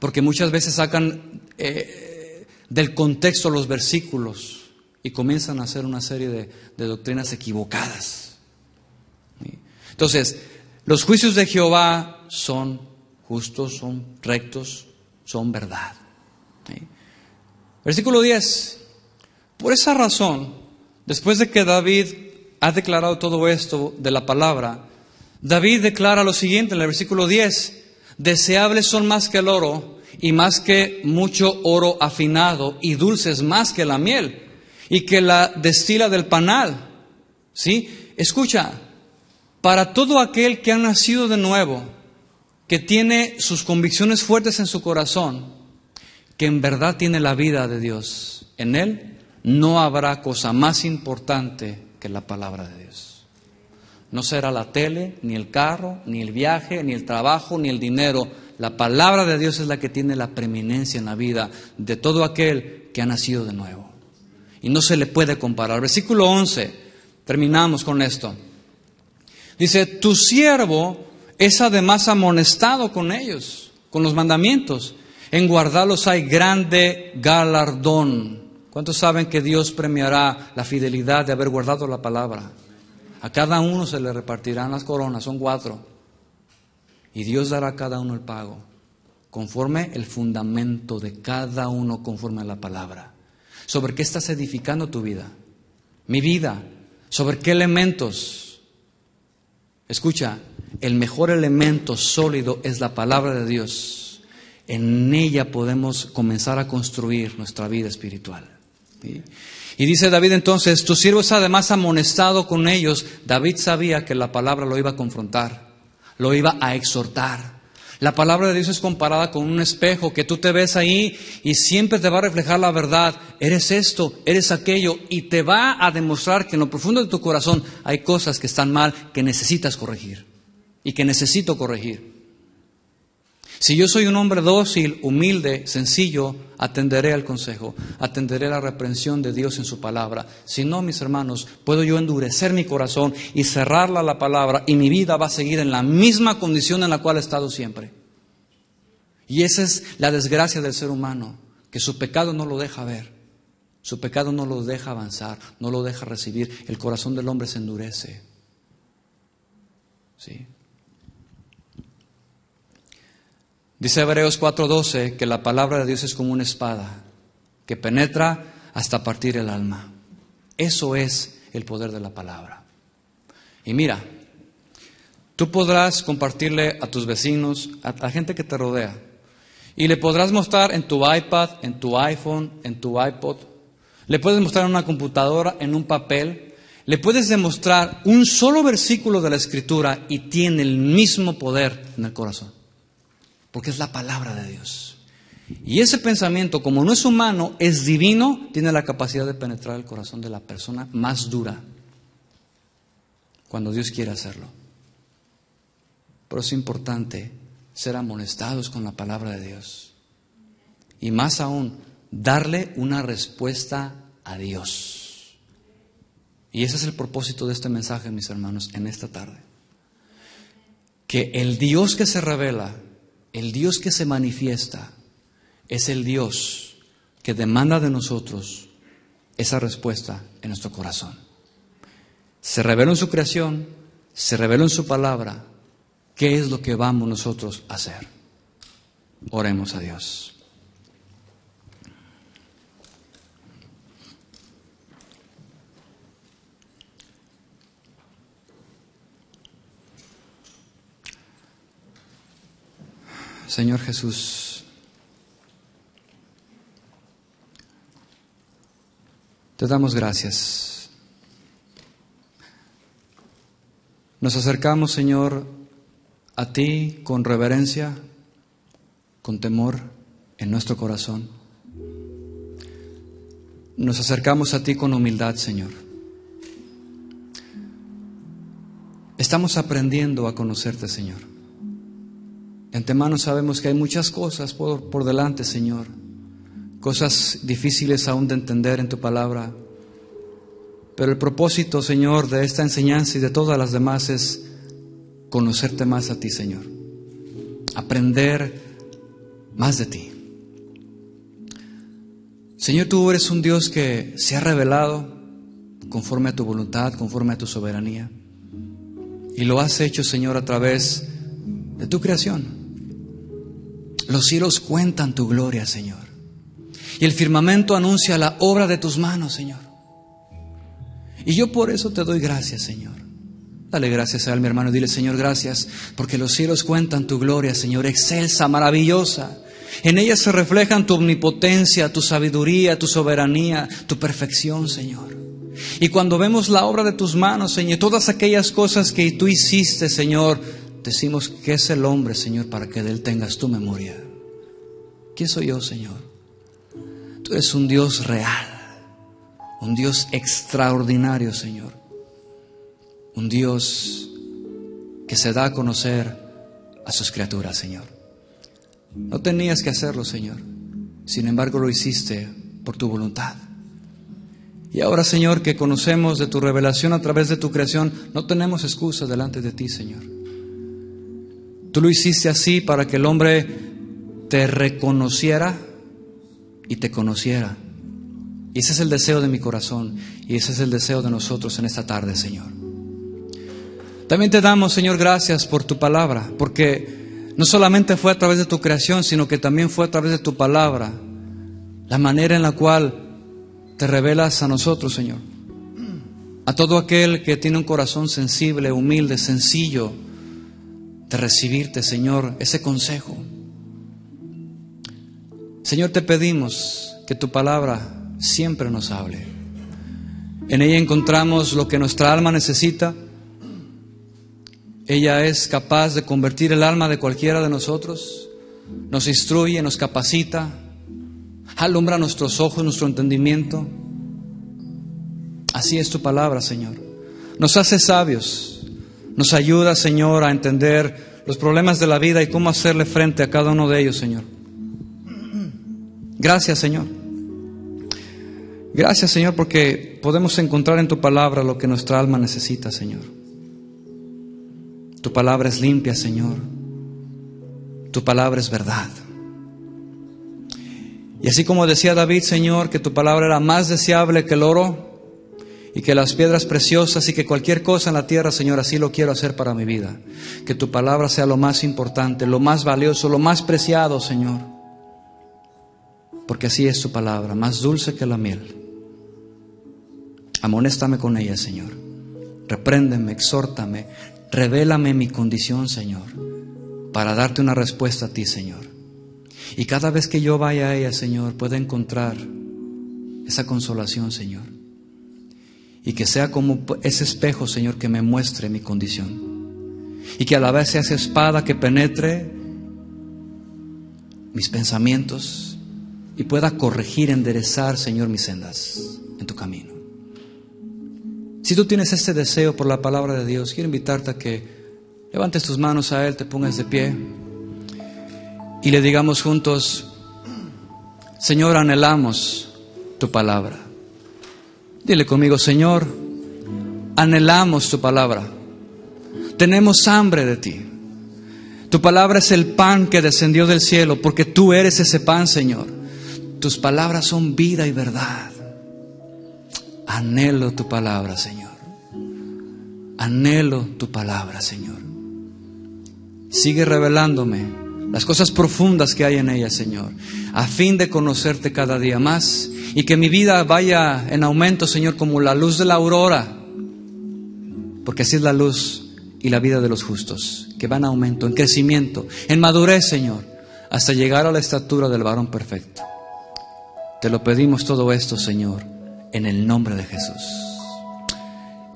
porque muchas veces sacan eh, del contexto los versículos y comienzan a hacer una serie de, de doctrinas equivocadas. Entonces, los juicios de Jehová son justos, son rectos, son verdad. Versículo 10. Por esa razón, después de que David ha declarado todo esto de la palabra, David declara lo siguiente en el versículo 10. Deseables son más que el oro y más que mucho oro afinado y dulces más que la miel y que la destila del panal. ¿Sí? Escucha, para todo aquel que ha nacido de nuevo, que tiene sus convicciones fuertes en su corazón, que en verdad tiene la vida de Dios en él, no habrá cosa más importante que la palabra de Dios. No será la tele, ni el carro, ni el viaje, ni el trabajo, ni el dinero. La palabra de Dios es la que tiene la preeminencia en la vida de todo aquel que ha nacido de nuevo. Y no se le puede comparar. Versículo 11, terminamos con esto. Dice, tu siervo es además amonestado con ellos, con los mandamientos. En guardarlos hay grande galardón. ¿Cuántos saben que Dios premiará la fidelidad de haber guardado la palabra? A cada uno se le repartirán las coronas, son cuatro. Y Dios dará a cada uno el pago, conforme el fundamento de cada uno, conforme a la palabra. ¿Sobre qué estás edificando tu vida? Mi vida. ¿Sobre qué elementos? Escucha, el mejor elemento sólido es la palabra de Dios. En ella podemos comenzar a construir nuestra vida espiritual. Y dice David entonces, tu siervo es además amonestado con ellos. David sabía que la palabra lo iba a confrontar, lo iba a exhortar. La palabra de Dios es comparada con un espejo que tú te ves ahí y siempre te va a reflejar la verdad. Eres esto, eres aquello y te va a demostrar que en lo profundo de tu corazón hay cosas que están mal, que necesitas corregir y que necesito corregir. Si yo soy un hombre dócil, humilde, sencillo, atenderé al consejo, atenderé la reprensión de Dios en su palabra. Si no, mis hermanos, puedo yo endurecer mi corazón y cerrarla a la palabra y mi vida va a seguir en la misma condición en la cual he estado siempre. Y esa es la desgracia del ser humano, que su pecado no lo deja ver, su pecado no lo deja avanzar, no lo deja recibir, el corazón del hombre se endurece. ¿Sí? Dice Hebreos 4:12 que la palabra de Dios es como una espada que penetra hasta partir el alma. Eso es el poder de la palabra. Y mira, tú podrás compartirle a tus vecinos, a la gente que te rodea, y le podrás mostrar en tu iPad, en tu iPhone, en tu iPod, le puedes mostrar en una computadora, en un papel, le puedes demostrar un solo versículo de la escritura y tiene el mismo poder en el corazón porque es la palabra de Dios. Y ese pensamiento, como no es humano, es divino, tiene la capacidad de penetrar el corazón de la persona más dura, cuando Dios quiere hacerlo. Pero es importante ser amonestados con la palabra de Dios. Y más aún, darle una respuesta a Dios. Y ese es el propósito de este mensaje, mis hermanos, en esta tarde. Que el Dios que se revela el Dios que se manifiesta es el Dios que demanda de nosotros esa respuesta en nuestro corazón. Se reveló en su creación, se reveló en su palabra, qué es lo que vamos nosotros a hacer. Oremos a Dios. Señor Jesús, te damos gracias. Nos acercamos, Señor, a ti con reverencia, con temor en nuestro corazón. Nos acercamos a ti con humildad, Señor. Estamos aprendiendo a conocerte, Señor. De antemano sabemos que hay muchas cosas por, por delante, Señor, cosas difíciles aún de entender en tu palabra. Pero el propósito, Señor, de esta enseñanza y de todas las demás es conocerte más a ti, Señor. Aprender más de ti. Señor, tú eres un Dios que se ha revelado conforme a tu voluntad, conforme a tu soberanía. Y lo has hecho, Señor, a través de tu creación. Los cielos cuentan tu gloria, Señor. Y el firmamento anuncia la obra de tus manos, Señor. Y yo por eso te doy gracias, Señor. Dale gracias a mi hermano. Dile, Señor, gracias, porque los cielos cuentan tu gloria, Señor, excelsa, maravillosa. En ella se reflejan tu omnipotencia, tu sabiduría, tu soberanía, tu perfección, Señor. Y cuando vemos la obra de tus manos, Señor, todas aquellas cosas que tú hiciste, Señor, decimos que es el hombre, Señor, para que de él tengas tu memoria. ¿Quién soy yo, Señor? Tú eres un Dios real, un Dios extraordinario, Señor. Un Dios que se da a conocer a sus criaturas, Señor. No tenías que hacerlo, Señor. Sin embargo, lo hiciste por tu voluntad. Y ahora, Señor, que conocemos de tu revelación a través de tu creación, no tenemos excusa delante de ti, Señor. Tú lo hiciste así para que el hombre te reconociera y te conociera. Y ese es el deseo de mi corazón y ese es el deseo de nosotros en esta tarde, Señor. También te damos, Señor, gracias por tu palabra, porque no solamente fue a través de tu creación, sino que también fue a través de tu palabra, la manera en la cual te revelas a nosotros, Señor. A todo aquel que tiene un corazón sensible, humilde, sencillo, de recibirte, Señor, ese consejo. Señor, te pedimos que tu palabra siempre nos hable. En ella encontramos lo que nuestra alma necesita. Ella es capaz de convertir el alma de cualquiera de nosotros. Nos instruye, nos capacita, alumbra nuestros ojos, nuestro entendimiento. Así es tu palabra, Señor. Nos hace sabios nos ayuda, Señor, a entender los problemas de la vida y cómo hacerle frente a cada uno de ellos, Señor. Gracias, Señor. Gracias, Señor, porque podemos encontrar en tu palabra lo que nuestra alma necesita, Señor. Tu palabra es limpia, Señor. Tu palabra es verdad. Y así como decía David, Señor, que tu palabra era más deseable que el oro, y que las piedras preciosas y que cualquier cosa en la tierra, Señor, así lo quiero hacer para mi vida. Que tu palabra sea lo más importante, lo más valioso, lo más preciado, Señor. Porque así es tu palabra, más dulce que la miel. Amonéstame con ella, Señor. Repréndeme, exhórtame, revélame mi condición, Señor, para darte una respuesta a ti, Señor. Y cada vez que yo vaya a ella, Señor, pueda encontrar esa consolación, Señor y que sea como ese espejo, Señor, que me muestre mi condición. Y que a la vez sea esa espada que penetre mis pensamientos y pueda corregir, enderezar, Señor, mis sendas en tu camino. Si tú tienes este deseo por la palabra de Dios, quiero invitarte a que levantes tus manos a Él, te pongas de pie y le digamos juntos, Señor, anhelamos tu palabra. Dile conmigo, Señor, anhelamos tu palabra. Tenemos hambre de ti. Tu palabra es el pan que descendió del cielo, porque tú eres ese pan, Señor. Tus palabras son vida y verdad. Anhelo tu palabra, Señor. Anhelo tu palabra, Señor. Sigue revelándome las cosas profundas que hay en ella, Señor, a fin de conocerte cada día más y que mi vida vaya en aumento, Señor, como la luz de la aurora, porque así es la luz y la vida de los justos, que van en aumento, en crecimiento, en madurez, Señor, hasta llegar a la estatura del varón perfecto. Te lo pedimos todo esto, Señor, en el nombre de Jesús.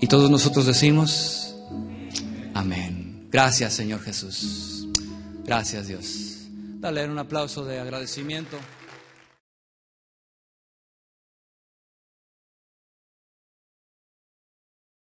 Y todos nosotros decimos, amén. Gracias, Señor Jesús. Gracias Dios. Dale un aplauso de agradecimiento.